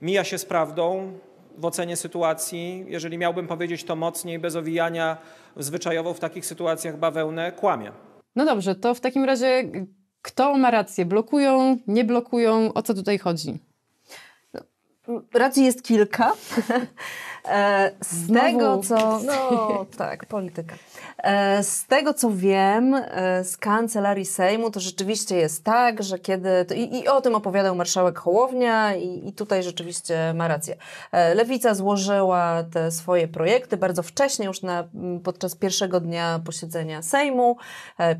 mija się z prawdą, w ocenie sytuacji, jeżeli miałbym powiedzieć to mocniej, bez owijania zwyczajowo w takich sytuacjach bawełnę, kłamie. No dobrze, to w takim razie kto ma rację? Blokują, nie blokują? O co tutaj chodzi? No, racji jest kilka. [laughs] E, z Znowu. tego, co. No [laughs] tak, polityka. E, z tego, co wiem e, z kancelarii Sejmu, to rzeczywiście jest tak, że kiedy. To, i, i, o tym opowiadał marszałek Hołownia, i, i tutaj rzeczywiście ma rację. Lewica złożyła te swoje projekty bardzo wcześnie, już na, podczas pierwszego dnia posiedzenia Sejmu,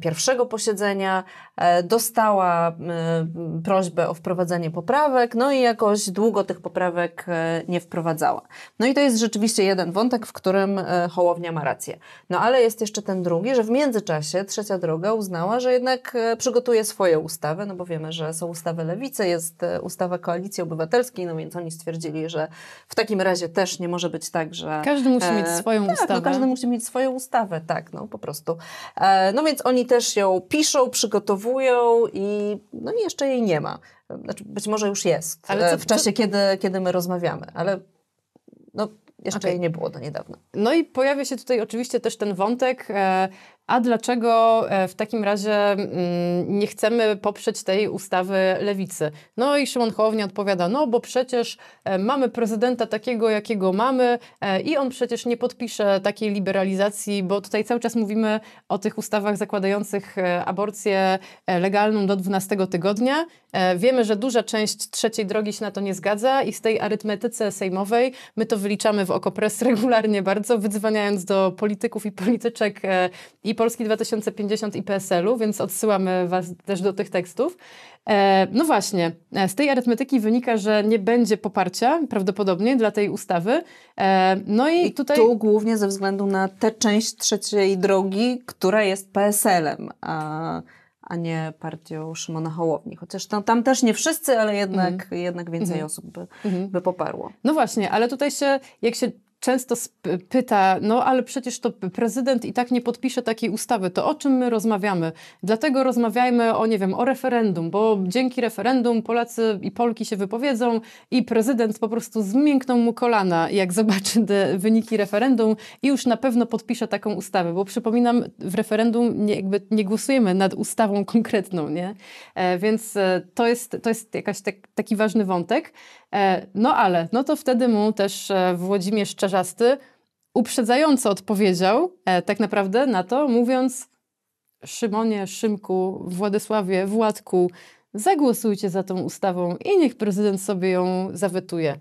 pierwszego posiedzenia, dostała prośbę o wprowadzenie poprawek, no i jakoś długo tych poprawek nie wprowadzała. No i to jest rzeczywiście jeden wątek, w którym e, Hołownia ma rację. No ale jest jeszcze ten drugi, że w międzyczasie Trzecia Droga uznała, że jednak e, przygotuje swoje ustawy, no bo wiemy, że są ustawy Lewicy, jest e, ustawa Koalicji Obywatelskiej, no więc oni stwierdzili, że w takim razie też nie może być tak, że... Każdy musi mieć swoją tak, no, ustawę. No, każdy musi mieć swoją ustawę, tak, no po prostu. no więc oni też ją piszą, przygotowują i no i jeszcze jej nie ma. Znaczy, być może już jest co, w czasie, co... Kiedy, kiedy my rozmawiamy, ale no, jeszcze okay. jej nie było do niedawna. No i pojawia się tutaj oczywiście też ten wątek e, a dlaczego e, w takim razie mm, nie chcemy poprzeć tej ustawy lewicy? No i Szymon Hołownia odpowiada, no bo przecież e, mamy prezydenta takiego, jakiego mamy e, i on przecież nie podpisze takiej liberalizacji, bo tutaj cały czas mówimy o tych ustawach zakładających aborcję legalną do 12 tygodnia. Wiemy, że duża część trzeciej drogi się na to nie zgadza i z tej arytmetyce sejmowej my to wyliczamy w okopres regularnie bardzo, wydzwaniając do polityków i polityczek i Polski 2050 i PSL-u, więc odsyłamy Was też do tych tekstów. E, no właśnie, e, z tej arytmetyki wynika, że nie będzie poparcia prawdopodobnie dla tej ustawy. E, no i, I tutaj. Tu głównie ze względu na tę część trzeciej drogi, która jest PSL-em, a, a nie partią Szymona Hołowni. Chociaż tam, tam też nie wszyscy, ale jednak, mm. jednak więcej mm. osób by, mm. by poparło. No właśnie, ale tutaj się, jak się często pyta, no ale przecież to prezydent i tak nie podpisze takiej ustawy, to o czym my rozmawiamy? Dlatego rozmawiajmy o, nie wiem, o referendum, bo dzięki referendum Polacy i Polki się wypowiedzą i prezydent po prostu zmiękną mu kolana, jak zobaczy wyniki referendum i już na pewno podpisze taką ustawę, bo przypominam, w referendum nie, jakby nie głosujemy nad ustawą konkretną, nie? E, więc e, to jest, to jest jakaś tak, taki ważny wątek. E, no ale, no to wtedy mu też e, Włodzimierz Czerzasty uprzedzająco odpowiedział e, tak naprawdę na to, mówiąc Szymonie, Szymku, Władysławie, Władku, zagłosujcie za tą ustawą i niech prezydent sobie ją zawetuje.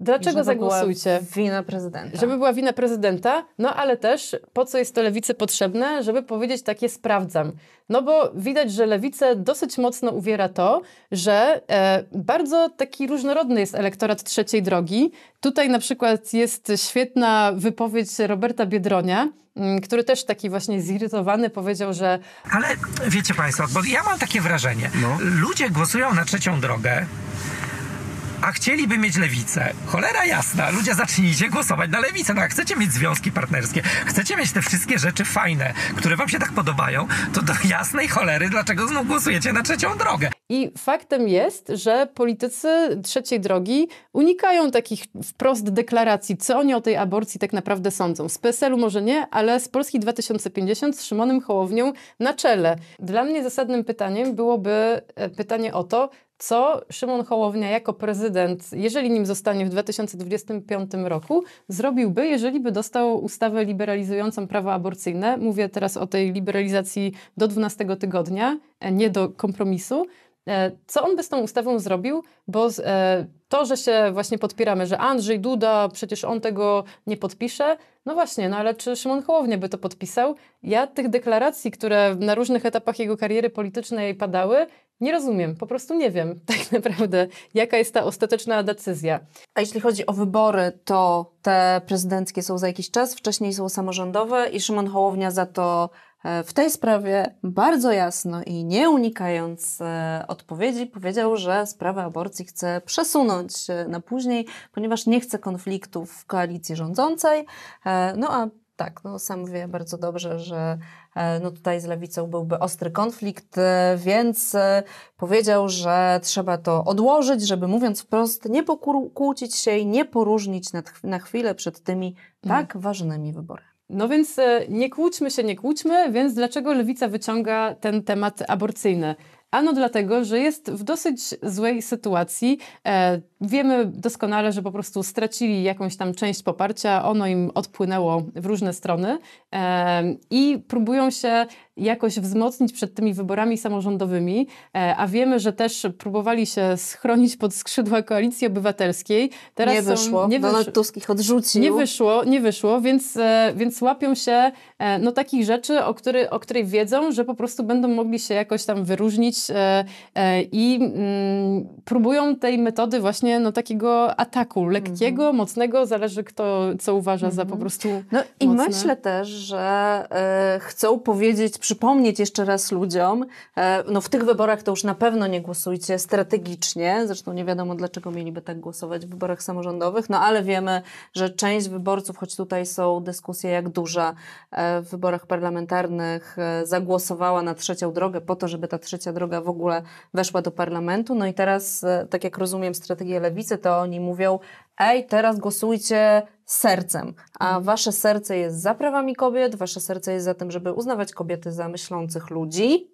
Dlaczego zagłosujcie? wina prezydenta. Żeby była wina prezydenta, no ale też po co jest to lewicy potrzebne, żeby powiedzieć takie sprawdzam. No bo widać, że lewicę dosyć mocno uwiera to, że e, bardzo taki różnorodny jest elektorat trzeciej drogi. Tutaj na przykład jest świetna wypowiedź Roberta Biedronia, mm, który też taki właśnie zirytowany powiedział, że... Ale wiecie Państwo, bo ja mam takie wrażenie, no. ludzie głosują na trzecią drogę, a chcieliby mieć lewicę, cholera jasna, ludzie zacznijcie głosować na lewicę. No, jak chcecie mieć związki partnerskie, chcecie mieć te wszystkie rzeczy fajne, które wam się tak podobają, to do jasnej cholery dlaczego znów głosujecie na trzecią drogę. I faktem jest, że politycy trzeciej drogi unikają takich wprost deklaracji, co oni o tej aborcji tak naprawdę sądzą. Z PSL-u może nie, ale z Polski 2050 z Szymonem Hołownią na czele. Dla mnie zasadnym pytaniem byłoby e, pytanie o to, co Szymon Hołownia jako prezydent, jeżeli nim zostanie w 2025 roku, zrobiłby, jeżeli by dostał ustawę liberalizującą prawo aborcyjne. Mówię teraz o tej liberalizacji do 12 tygodnia, e, nie do kompromisu. E, co on by z tą ustawą zrobił? Bo e, to, że się właśnie podpieramy, że Andrzej Duda, przecież on tego nie podpisze, no właśnie, no ale czy Szymon Hołownia by to podpisał? Ja tych deklaracji, które na różnych etapach jego kariery politycznej padały, nie rozumiem, po prostu nie wiem [laughs] tak naprawdę, jaka jest ta ostateczna decyzja. A jeśli chodzi o wybory, to te prezydenckie są za jakiś czas, wcześniej są samorządowe i Szymon Hołownia za to e, w tej sprawie bardzo jasno i nie unikając e, odpowiedzi powiedział, że sprawę aborcji chce przesunąć e, na później, ponieważ nie chce konfliktów w koalicji rządzącej. No a tak, no sam wie bardzo dobrze, że e, no tutaj z lewicą byłby ostry konflikt, e, więc e, powiedział, że trzeba to odłożyć, żeby mówiąc wprost, nie pokłócić się i nie poróżnić na, na chwilę przed tymi mhm. tak ważnymi wyborami. No więc nie kłóćmy się, nie kłóćmy, więc dlaczego lewica wyciąga ten temat aborcyjny? Ano dlatego, że jest w dosyć złej sytuacji. Wiemy doskonale, że po prostu stracili jakąś tam część poparcia, ono im odpłynęło w różne strony i próbują się jakoś wzmocnić przed tymi wyborami samorządowymi, e, a wiemy, że też próbowali się schronić pod skrzydła koalicji obywatelskiej. Teraz nie wyszło. Są, nie Donald Tusk ich odrzucił. Nie wyszło, nie wyszło, więc, e, więc łapią się e, no, takich rzeczy, o, który, o której wiedzą, że po prostu będą mogli się jakoś tam wyróżnić i mm, próbują tej metody właśnie właśnie no, takiego ataku lekkiego, mhm. mocnego, zależy kto co uważa za po mhm. prostu. No mocne. i myślę też, że y, chcą powiedzieć, przypomnieć jeszcze raz ludziom, e, no w tych wyborach to już na pewno nie głosujcie strategicznie, zresztą nie wiadomo dlaczego mieliby tak głosować w wyborach samorządowych, no ale wiemy, że część wyborców, choć tutaj są dyskusje jak duża e, w wyborach parlamentarnych, zagłosowała na trzecią drogę po to, żeby ta trzecia droga w ogóle weszła do parlamentu. No i teraz, tak jak rozumiem, strategia skrajnej lewicy, to oni mówią, ej, teraz głosujcie sercem, a mhm. wasze serce jest za prawami kobiet, wasze serce jest za tym, żeby uznawać kobiety za myślących ludzi,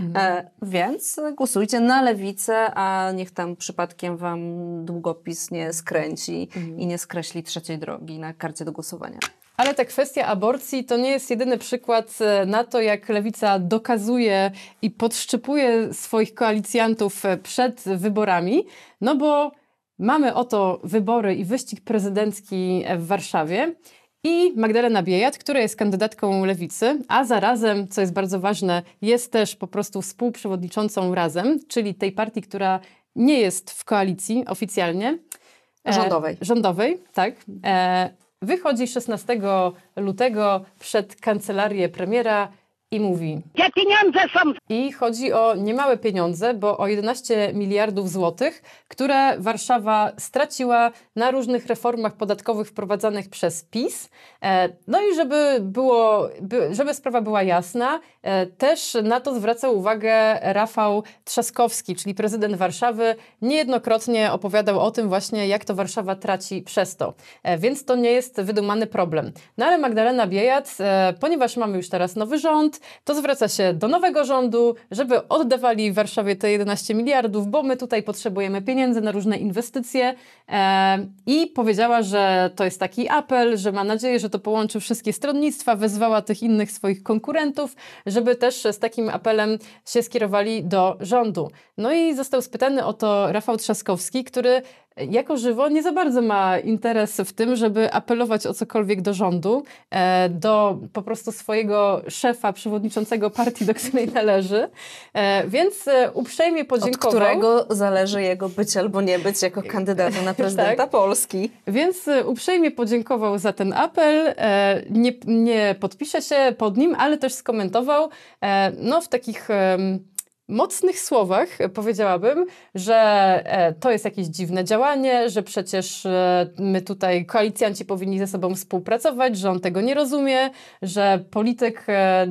mhm. E, więc głosujcie na lewicę, a niech tam przypadkiem wam długopis nie skręci mhm. i nie skreśli trzeciej drogi na karcie do głosowania. Ale ta kwestia aborcji to nie jest jedyny przykład e, na to, jak lewica dokazuje i podszczypuje swoich koalicjantów e, przed wyborami, no bo Mamy oto wybory i wyścig prezydencki w Warszawie i Magdalena Biejat, która jest kandydatką lewicy, a zarazem, co jest bardzo ważne, jest też po prostu współprzewodniczącą Razem, czyli tej partii, która nie jest w koalicji oficjalnie. E, rządowej. E, rządowej, tak. E, wychodzi 16 lutego przed kancelarię premiera i mówi: Te pieniądze są! I chodzi o niemałe pieniądze, bo o 11 miliardów złotych, które Warszawa straciła na różnych reformach podatkowych wprowadzanych przez PiS. E, no i żeby, było, żeby sprawa była jasna, e, też na to zwraca uwagę Rafał Trzaskowski, czyli prezydent Warszawy. Niejednokrotnie opowiadał o tym właśnie, jak to Warszawa traci przez to. E, więc to nie jest wydumany problem. No ale Magdalena Biejat, ponieważ mamy już teraz nowy rząd, to zwraca się do nowego rządu, żeby oddawali Warszawie te 11 miliardów, bo my tutaj potrzebujemy pieniędzy na różne inwestycje. E, I powiedziała, że to jest taki apel, że ma nadzieję, że to połączy wszystkie stronnictwa, wezwała tych innych swoich konkurentów, żeby też z takim apelem się skierowali do rządu. No i został spytany o to Rafał Trzaskowski, który jako żywo nie za bardzo ma interes w tym, żeby apelować o cokolwiek do rządu, e, do po prostu swojego szefa, przewodniczącego partii, do której należy, e, więc e, uprzejmie podziękował. Od którego zależy jego być albo nie być jako kandydata na [laughs] prezydenta tak. Polski. Więc uprzejmie podziękował za ten apel, nie, nie podpisze się pod nim, ale też skomentował no w takich mocnych słowach e, powiedziałabym, że e, to jest jakieś dziwne działanie, że przecież e, my tutaj koalicjanci powinni ze sobą współpracować, że on tego nie rozumie, że polityk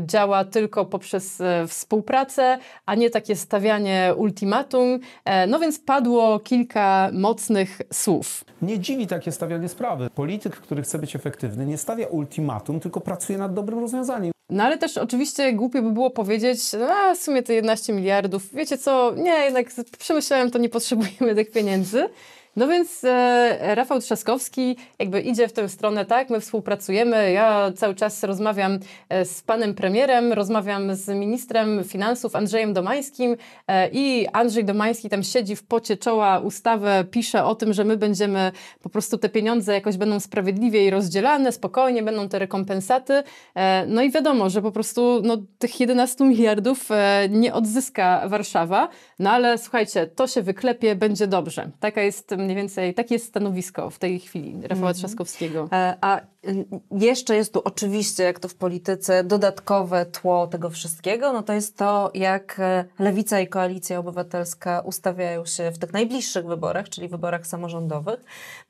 działa tylko poprzez współpracę, a nie takie stawianie ultimatum. No więc padło kilka mocnych słów. Nie dziwi takie stawianie sprawy. Polityk, który chce być efektywny, nie stawia ultimatum, tylko pracuje nad dobrym rozwiązaniem. No ale też oczywiście głupie by było powiedzieć, a no, w sumie te 11 miliardów miliardów. Wiecie co, nie, jednak przemyślałem, to nie potrzebujemy tych pieniędzy. No więc e, Rafał Trzaskowski jakby idzie w tę stronę, tak, my współpracujemy, ja cały czas rozmawiam e, z panem premierem, rozmawiam z ministrem finansów Andrzejem Domańskim e, i Andrzej Domański tam siedzi w pocie czoła ustawę, pisze o tym, że my będziemy po prostu te pieniądze jakoś będą sprawiedliwie rozdzielane, spokojnie będą te rekompensaty. E, no i wiadomo, że po prostu no, tych 11 miliardów e, nie odzyska Warszawa, no ale słuchajcie, to się wyklepie, będzie dobrze. Taka jest mm, mniej więcej takie jest stanowisko w tej chwili Rafała mhm. Trzaskowskiego. E, a jeszcze jest tu oczywiście, jak to w polityce, dodatkowe tło tego wszystkiego, no to jest to, jak e, Lewica i Koalicja Obywatelska ustawiają się w tych najbliższych wyborach, czyli wyborach samorządowych,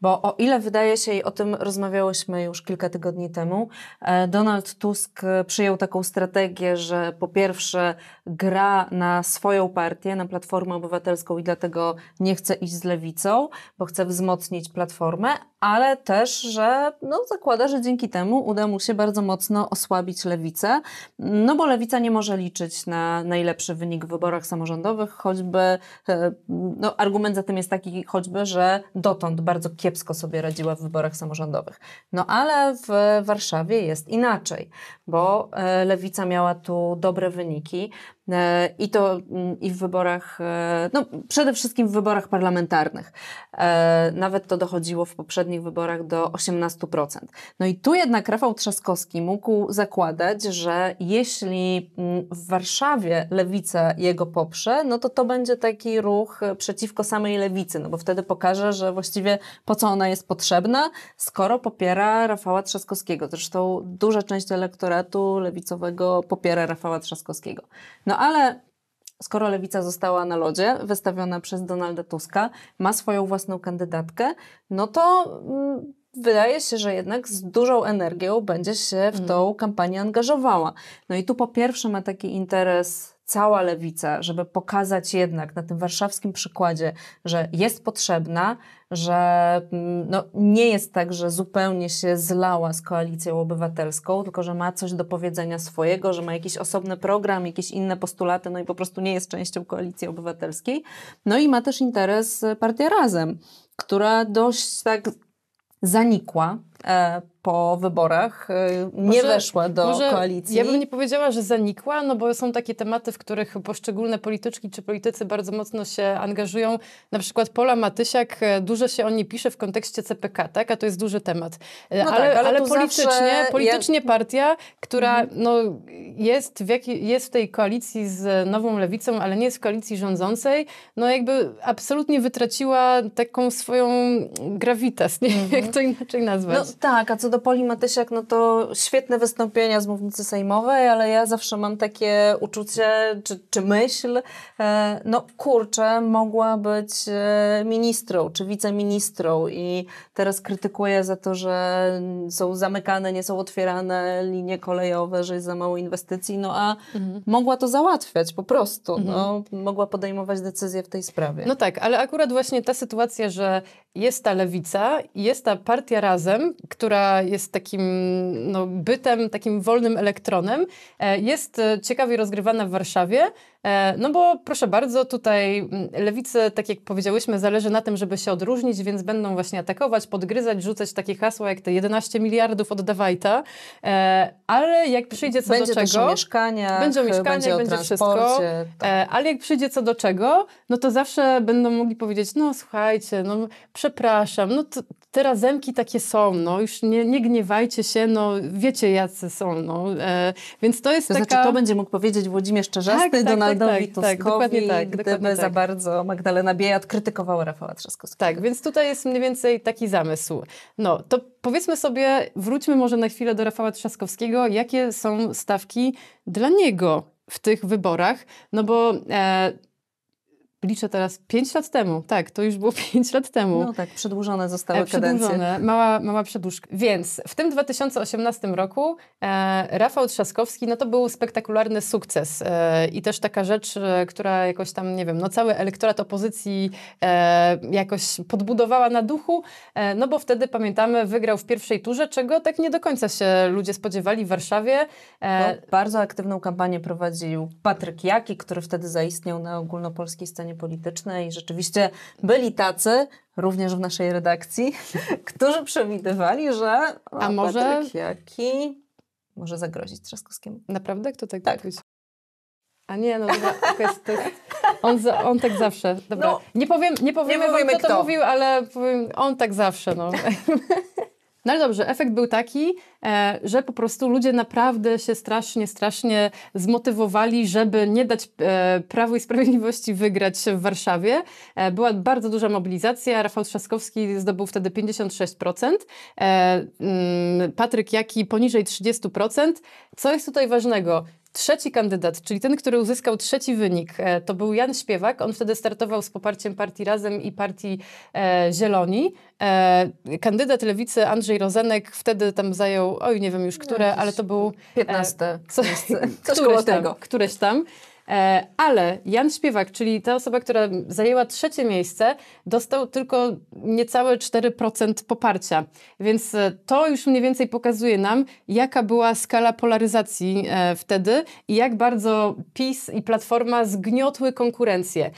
bo o ile wydaje się, i o tym rozmawiałyśmy już kilka tygodni temu, e, Donald Tusk e, przyjął taką strategię, że po pierwsze gra na swoją partię, na Platformę Obywatelską i dlatego nie chce iść z Lewicą, bo chce wzmocnić Platformę, ale też, że no, zakłada, że dzięki temu uda mu się bardzo mocno osłabić lewicę, no bo lewica nie może liczyć na najlepszy wynik w wyborach samorządowych, choćby e, no, argument za tym jest taki choćby, że dotąd bardzo kiepsko sobie radziła w wyborach samorządowych. No ale w Warszawie jest inaczej, bo e, lewica miała tu dobre wyniki, E, I to mm, i w wyborach, e, no przede wszystkim w wyborach parlamentarnych. E, nawet to dochodziło w poprzednich wyborach do 18%. No i tu jednak Rafał Trzaskowski mógł zakładać, że jeśli mm, w Warszawie lewica jego poprze, no to to będzie taki ruch przeciwko samej lewicy, no bo wtedy pokaże, że właściwie po co ona jest potrzebna, skoro popiera Rafała Trzaskowskiego. Zresztą duża część elektoratu lewicowego popiera Rafała Trzaskowskiego. No ale skoro lewica została na lodzie, wystawiona przez Donalda Tuska, ma swoją własną kandydatkę, no to mm, wydaje się, że jednak z dużą energią będzie się w mm. tą kampanię angażowała. No i tu po pierwsze ma taki interes cała lewica, żeby pokazać jednak na tym warszawskim przykładzie, że jest potrzebna, że mm, no, nie jest tak, że zupełnie się zlała z koalicją obywatelską, tylko że ma coś do powiedzenia swojego, że ma jakiś osobny program, jakieś inne postulaty, no i po prostu nie jest częścią koalicji obywatelskiej. No i ma też interes partia Razem, która dość tak zanikła. E, po wyborach y, nie może, weszła do koalicji. Ja bym nie powiedziała, że zanikła, no bo są takie tematy, w których poszczególne polityczki czy politycy bardzo mocno się angażują. Na przykład Pola Matysiak, e, dużo się o niej pisze w kontekście CPK, tak? A to jest duży temat. E, no ale, tak, ale, ale politycznie, politycznie ja... partia, która mhm. no, jest, w jaki, jest w tej koalicji z Nową Lewicą, ale nie jest w koalicji rządzącej, no jakby absolutnie wytraciła taką swoją grawitas, [laughs] nie mhm. jak to inaczej nazwać. No tak, a co do Poli Matysiak, no to świetne wystąpienia z mównicy sejmowej, ale ja zawsze mam takie uczucie, czy, czy myśl, e, no kurczę, mogła być e, ministrą, czy wiceministrą i teraz krytykuje za to, że są zamykane, nie są otwierane linie kolejowe, że jest za mało inwestycji, no a mhm. mogła to załatwiać po prostu, no. mhm. no, mogła podejmować decyzje w tej sprawie. No tak, ale akurat właśnie ta sytuacja, że jest ta lewica, jest ta partia razem, która jest takim no, bytem, takim wolnym elektronem, e, jest e, ciekawie rozgrywana w Warszawie. E, no bo proszę bardzo, tutaj mm, lewicy, tak jak powiedziałyśmy, zależy na tym, żeby się odróżnić, więc będą właśnie atakować, podgryzać, rzucać takie hasła jak te 11 miliardów od Dawajta, ale jak przyjdzie co będzie do czego... Będzie mieszkania, będzie mieszkanie, będzie wszystko, tak. ale jak przyjdzie co do czego, no to zawsze będą mogli powiedzieć, no słuchajcie, no przepraszam, no to te razemki takie są, no już nie, nie gniewajcie się, no wiecie jacy są, no. E, więc to jest to znaczy, taka... znaczy to będzie mógł powiedzieć Włodzimierz Czerzasty, tak, tak, tak Donaldowi tak, tak, Tuskowi, tak, gdyby za tak. bardzo Magdalena Biejat krytykowała Rafała Trzaskowskiego. Tak, więc tutaj jest mniej więcej taki zamysł. No, to powiedzmy sobie, wróćmy może na chwilę do Rafała Trzaskowskiego, jakie są stawki dla niego w tych wyborach, no bo... E, liczę teraz, 5 lat temu. Tak, to już było 5 [laughs] lat temu. No tak, przedłużone zostały e, przedłużone, kadencje. Mała, mała przedłużka. Więc w tym 2018 roku e, Rafał Trzaskowski, no to był spektakularny sukces e, i też taka rzecz, e, która jakoś tam, nie wiem, no cały elektorat opozycji e, jakoś podbudowała na duchu, e, no bo wtedy, pamiętamy, wygrał w pierwszej turze, czego tak nie do końca się ludzie spodziewali w Warszawie. No, bardzo aktywną kampanię prowadził Patryk Jaki, który wtedy zaistniał na ogólnopolskiej scenie scenie politycznej. Rzeczywiście byli tacy, również w naszej redakcji, [laughs] którzy przewidywali, że o, A może... Patryk Jaki może zagrozić Trzaskowskiemu. Naprawdę? Kto tak, tak. A nie, no dobra, to jest, to jest, on, za, on tak zawsze. Dobra. No, nie powiem, nie powiemy, nie wam, kto, kto to mówił, ale powiem, on tak zawsze. No. [laughs] No ale dobrze, efekt był taki, e, że po prostu ludzie naprawdę się strasznie, strasznie zmotywowali, żeby nie dać e, Prawu i Sprawiedliwości wygrać w Warszawie. E, była bardzo duża mobilizacja. Rafał Trzaskowski zdobył wtedy 56%, mm, Patryk Jaki poniżej 30%. Co jest tutaj ważnego? Trzeci kandydat, czyli ten, który uzyskał trzeci wynik, e, to był Jan Śpiewak. On wtedy startował z poparciem partii Razem i partii e, Zieloni. E, kandydat lewicy Andrzej Rozenek wtedy tam zajął, oj nie wiem już no, które, ale to był... 15. E, co, [laughs] któreś, tam, któreś tam. E, ale Jan Śpiewak, czyli ta osoba, która zajęła trzecie miejsce, dostał tylko niecałe 4% poparcia. Więc e, to już mniej więcej pokazuje nam, jaka była skala polaryzacji e, wtedy i jak bardzo PiS i Platforma zgniotły konkurencję.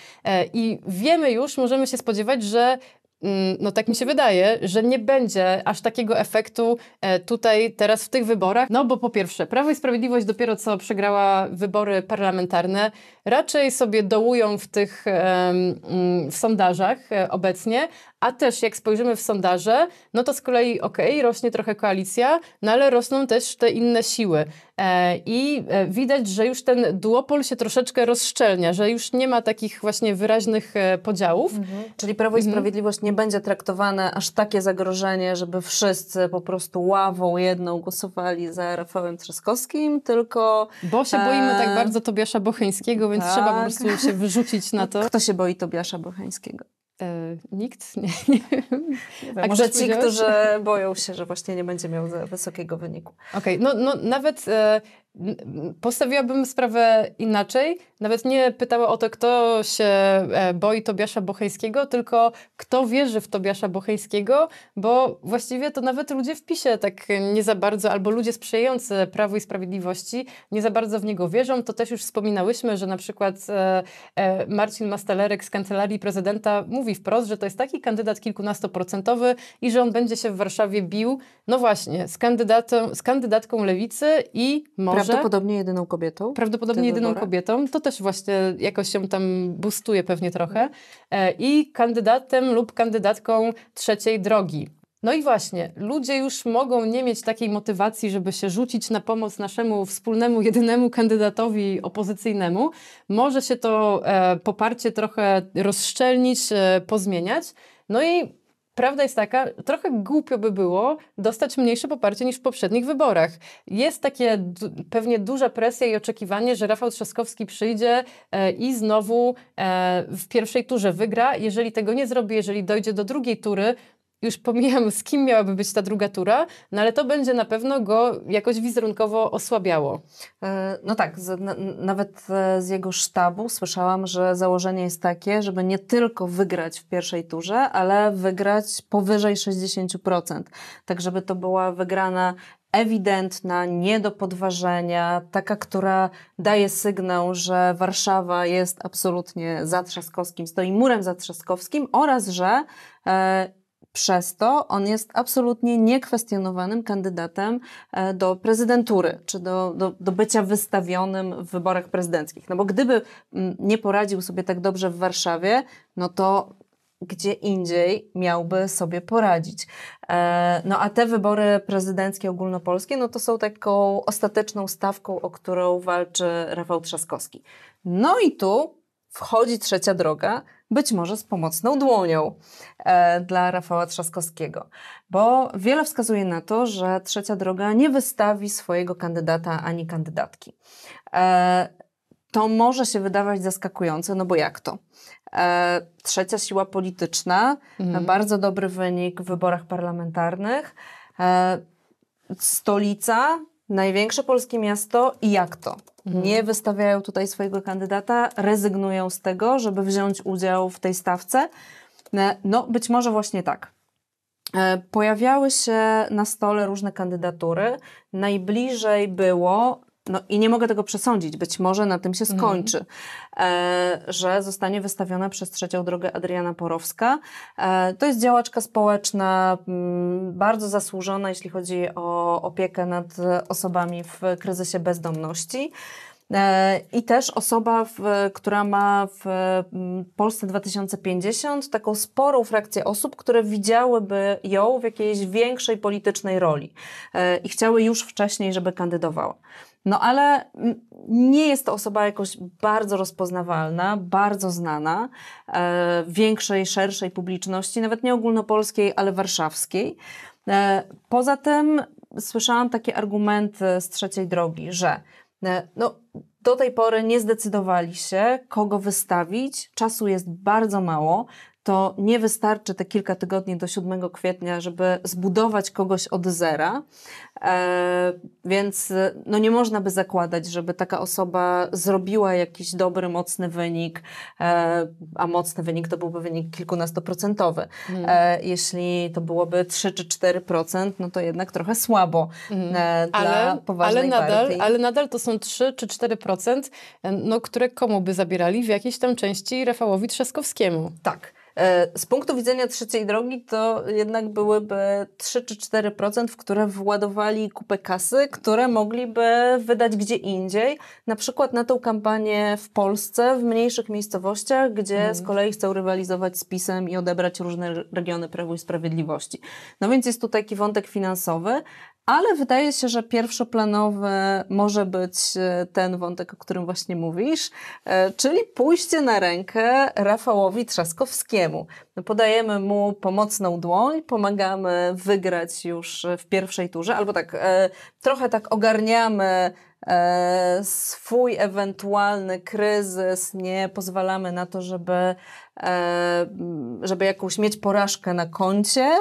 I wiemy już, możemy się spodziewać, że Mm, no tak mi się wydaje, że nie będzie aż takiego efektu e, tutaj, teraz w tych wyborach. No bo po pierwsze, Prawo i Sprawiedliwość dopiero co przegrała wybory parlamentarne, raczej sobie dołują w tych mm, w sondażach e, obecnie, a też jak spojrzymy w sondaże, no to z kolei okej, okay, rośnie trochę koalicja, no ale rosną też te inne siły. E, I e, widać, że już ten duopol się troszeczkę rozszczelnia, że już nie ma takich właśnie wyraźnych e, podziałów. Mhm. Czyli Prawo i mhm. Sprawiedliwość mhm. nie będzie traktowane aż takie zagrożenie, żeby wszyscy po prostu ławą jedną głosowali za Rafałem Trzaskowskim, tylko... Bo się boimy tak bardzo Tobiasza Bocheńskiego, więc tak. trzeba po tak. prostu się wyrzucić na to. Kto się boi Tobiasza Bocheńskiego? E, nikt. [laughs] Nie, nie. A może ci, którzy boją się, że właśnie nie będzie miał wysokiego wyniku. Okej, okay. no, no nawet e, Postawiłabym sprawę inaczej. Nawet nie pytała o to, kto się e, boi Tobiasza Bochejskiego, tylko kto wierzy w Tobiasza Bochejskiego, bo właściwie to nawet ludzie w PiSie tak nie za bardzo, albo ludzie sprzyjający Prawu i Sprawiedliwości nie za bardzo w niego wierzą. To też już wspominałyśmy, że na przykład e, e, Marcin Mastalerek z Kancelarii Prezydenta mówi wprost, że to jest taki kandydat kilkunastoprocentowy i że on będzie się w Warszawie bił, no właśnie, z, kandydatą, z kandydatką lewicy i może Prawdopodobnie jedyną kobietą. Prawdopodobnie jedyną kobietą. To też właśnie jakoś się tam bustuje pewnie trochę. E, I kandydatem lub kandydatką trzeciej drogi. No i właśnie, ludzie już mogą nie mieć takiej motywacji, żeby się rzucić na pomoc naszemu wspólnemu, jedynemu kandydatowi opozycyjnemu. Może się to e, poparcie trochę rozszczelnić, e, pozmieniać. No i prawda jest taka, trochę głupio by było dostać mniejsze poparcie niż w poprzednich wyborach. Jest takie pewnie duża presja i oczekiwanie, że Rafał Trzaskowski przyjdzie e, i znowu e, w pierwszej turze wygra. Jeżeli tego nie zrobi, jeżeli dojdzie do drugiej tury, już pomijam, z kim miałaby być ta druga tura, no ale to będzie na pewno go jakoś wizerunkowo osłabiało. E, no tak, z, na, nawet e, z jego sztabu słyszałam, że założenie jest takie, żeby nie tylko wygrać w pierwszej turze, ale wygrać powyżej 60%. Tak, żeby to była wygrana ewidentna, nie do podważenia, taka, która daje sygnał, że Warszawa jest absolutnie za Trzaskowskim, stoi murem za Trzaskowskim oraz, że e, przez to on jest absolutnie niekwestionowanym kandydatem e, do prezydentury, czy do, do, do bycia wystawionym w wyborach prezydenckich. No bo gdyby mm, nie poradził sobie tak dobrze w Warszawie, no to gdzie indziej miałby sobie poradzić. E, no a te wybory prezydenckie ogólnopolskie, no to są taką ostateczną stawką, o którą walczy Rafał Trzaskowski. No i tu wchodzi trzecia droga, być może z pomocną dłonią e, dla Rafała Trzaskowskiego, bo wiele wskazuje na to, że Trzecia Droga nie wystawi swojego kandydata ani kandydatki. E, to może się wydawać zaskakujące, no bo jak to? E, trzecia siła polityczna, mhm. bardzo dobry wynik w wyborach parlamentarnych, stolica Największe polskie miasto i jak to? Mhm. Nie wystawiają tutaj swojego kandydata, rezygnują z tego, żeby wziąć udział w tej stawce. E, no, być może właśnie tak. E, pojawiały się na stole różne kandydatury. Najbliżej było no i nie mogę tego przesądzić, być może na tym się mhm. skończy, mhm. że zostanie wystawiona przez trzecią drogę Adriana Porowska. E, to jest działaczka społeczna, mm, bardzo zasłużona, jeśli chodzi o opiekę nad osobami w kryzysie bezdomności. E, I też osoba, w, która ma w mm, Polsce 2050 taką sporą frakcję osób, które widziałyby ją w jakiejś większej politycznej roli i chciały już wcześniej, żeby kandydowała. No ale nie jest to osoba jakoś bardzo rozpoznawalna, bardzo znana e, większej, szerszej publiczności, nawet nie ogólnopolskiej, ale warszawskiej. E, poza tym słyszałam takie argumenty z trzeciej drogi, że e, no, do tej pory nie zdecydowali się, kogo wystawić, czasu jest bardzo mało, to nie wystarczy te kilka tygodni do 7 kwietnia, żeby zbudować kogoś od zera. E, więc no nie można by zakładać, żeby taka osoba zrobiła jakiś dobry, mocny wynik, e, a mocny wynik to byłby wynik kilkunastoprocentowy. Mm. E, jeśli to byłoby 3 czy 4%, no to jednak trochę słabo e, mm. dla ale, poważnej ale nadal, partii. Ale nadal to są 3 czy 4%, no, które komu by zabierali? W jakiejś tam części Rafałowi Trzaskowskiemu. Tak. E, z punktu widzenia trzeciej drogi to jednak byłyby 3 czy 4%, w które władowali kupę kasy, które mogliby wydać gdzie indziej, na przykład na tą kampanię w Polsce, w mniejszych miejscowościach, gdzie mhm. z kolei chcą rywalizować z PiSem i odebrać różne regiony Prawu i Sprawiedliwości. No więc jest tu taki wątek finansowy, ale wydaje się, że pierwszoplanowy może być e, ten wątek, o którym właśnie mówisz, e, czyli pójście na rękę Rafałowi Trzaskowskiemu. No, podajemy mu pomocną dłoń, pomagamy wygrać już e, w pierwszej turze, albo tak e, trochę tak ogarniamy e, swój ewentualny kryzys, nie pozwalamy na to, żeby, żeby jakąś mieć porażkę na koncie.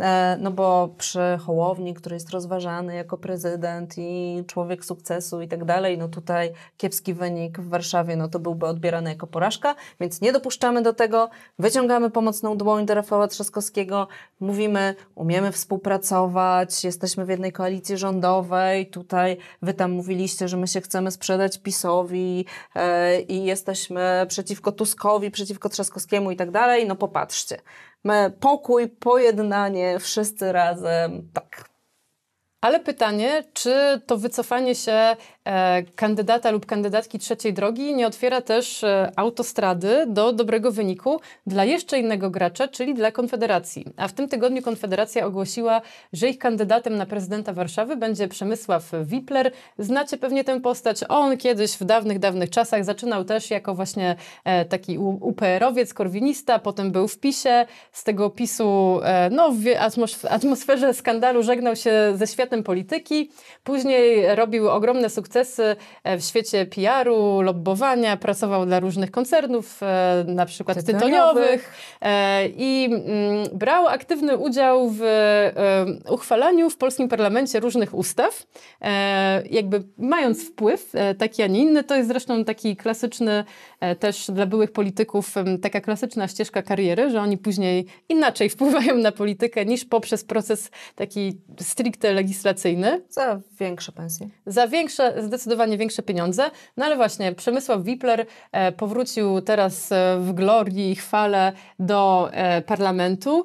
E, no bo przy Hołowni, który jest rozważany jako prezydent i człowiek sukcesu i tak dalej, no tutaj kiepski wynik w Warszawie, no to byłby odbierany jako porażka, więc nie dopuszczamy do tego, wyciągamy pomocną dłoń do Rafała Trzaskowskiego, mówimy, umiemy współpracować, jesteśmy w jednej koalicji rządowej, tutaj wy tam mówiliście, że my się chcemy sprzedać PiSowi yy, i jesteśmy przeciwko Tuskowi, przeciwko Trzaskowskiemu i tak dalej, no popatrzcie pokój, pojednanie, wszyscy razem, tak. Ale pytanie, czy to wycofanie się E, kandydata lub kandydatki trzeciej drogi nie otwiera też e, autostrady do dobrego wyniku dla jeszcze innego gracza, czyli dla Konfederacji. A w tym tygodniu Konfederacja ogłosiła, że ich kandydatem na prezydenta Warszawy będzie Przemysław Wipler. Znacie pewnie tę postać. On kiedyś w dawnych, dawnych czasach zaczynał też jako właśnie e, taki UPR-owiec, korwinista, potem był w PiSie. Z tego PiSu no, w atmosferze skandalu żegnał się ze światem polityki. Później robił ogromne sukcesy sukcesy e, w świecie PR-u, lobbowania, pracował dla różnych koncernów, e, na przykład tytoniowych e, i mm, brał aktywny udział w uchwalaniu w polskim parlamencie różnych ustaw, jakby mając wpływ taki, a nie inny. To jest zresztą taki klasyczny E, też dla byłych polityków taka klasyczna ścieżka kariery, że oni później inaczej [laughs] wpływają na politykę niż poprzez proces taki stricte legislacyjny. Za większe pensje. Za większe, zdecydowanie większe pieniądze. No ale właśnie, Przemysław Wipler e, powrócił teraz e, w glorii i chwale do parlamentu,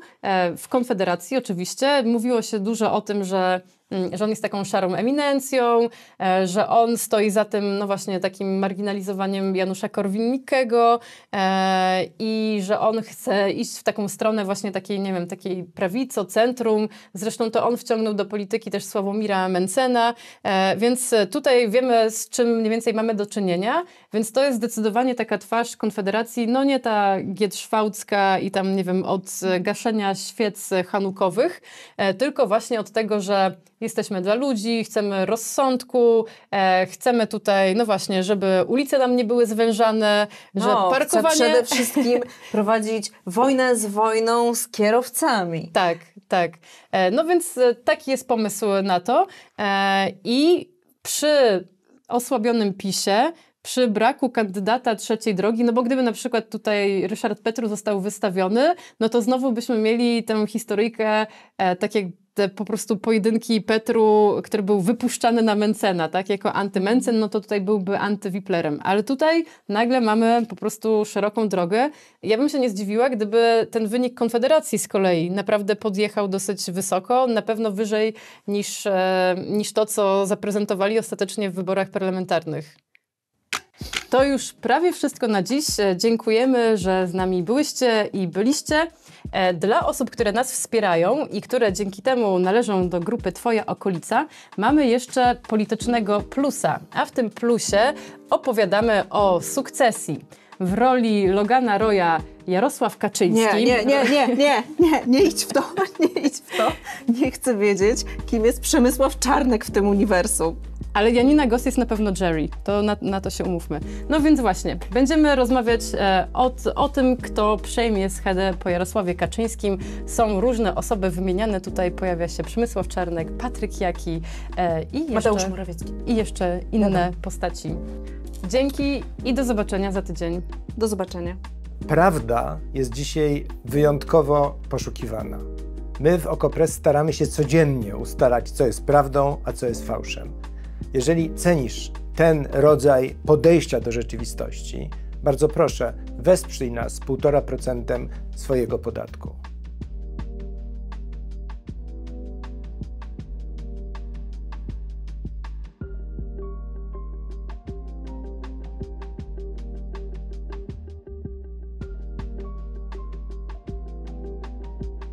w Konfederacji oczywiście. Mówiło się dużo o tym, że Mm, że on jest taką szarą eminencją, e, że on stoi za tym, no właśnie, takim marginalizowaniem Janusza Korwin-Mikkego e, i że on chce iść w taką stronę właśnie takiej, nie wiem, takiej prawico, centrum. Zresztą to on wciągnął do polityki też Sławomira Mencena, e, więc tutaj wiemy, z czym mniej więcej mamy do czynienia, więc to jest zdecydowanie taka twarz Konfederacji, no nie ta Gietrzwałcka i tam, nie wiem, od gaszenia świec hanukowych, tylko właśnie od tego, że jesteśmy dla ludzi, chcemy rozsądku, e, chcemy tutaj, no właśnie, żeby ulice nam nie były zwężane, no, że parkowanie... przede [laughs] wszystkim prowadzić wojnę z wojną z kierowcami. Tak, tak. E, no więc e, taki jest pomysł na to e, i przy osłabionym PiSie przy braku kandydata trzeciej drogi, no bo gdyby na przykład tutaj Ryszard Petru został wystawiony, no to znowu byśmy mieli tę historyjkę, e, tak jak te po prostu pojedynki Petru, który był wypuszczany na Mencena, tak? Jako antymencen, no to tutaj byłby antywiplerem. Ale tutaj nagle mamy po prostu szeroką drogę. Ja bym się nie zdziwiła, gdyby ten wynik Konfederacji z kolei naprawdę podjechał dosyć wysoko, na pewno wyżej niż, e, niż to, co zaprezentowali ostatecznie w wyborach parlamentarnych. To już prawie wszystko na dziś. E, dziękujemy, że z nami byłyście i byliście. E, dla osób, które nas wspierają i które dzięki temu należą do grupy Twoja okolica, mamy jeszcze politycznego plusa, a w tym plusie opowiadamy o sukcesji. W roli Logana Roya Jarosław Kaczyński. Nie, nie, nie, nie, nie, nie, nie idź w to, [laughs] nie idź w to. Nie chcę wiedzieć, kim jest Przemysław Czarnek w tym uniwersum. Ale Janina Goss jest na pewno Jerry, to na, na to się umówmy. No więc właśnie, będziemy rozmawiać e, o, o tym, kto przejmie schedę po Jarosławie Kaczyńskim. Są różne osoby wymieniane tutaj, pojawia się Przemysław Czarnek, Patryk Jaki e, i, jeszcze, Mateusz Morawiecki. i jeszcze inne Dobra. postaci. Dzięki i do zobaczenia za tydzień. Do zobaczenia. Prawda jest dzisiaj wyjątkowo poszukiwana. My w Okopres staramy się codziennie ustalać, co jest prawdą, a co jest fałszem. Jeżeli cenisz ten rodzaj podejścia do rzeczywistości, bardzo proszę, wesprzyj nas 1,5% swojego podatku.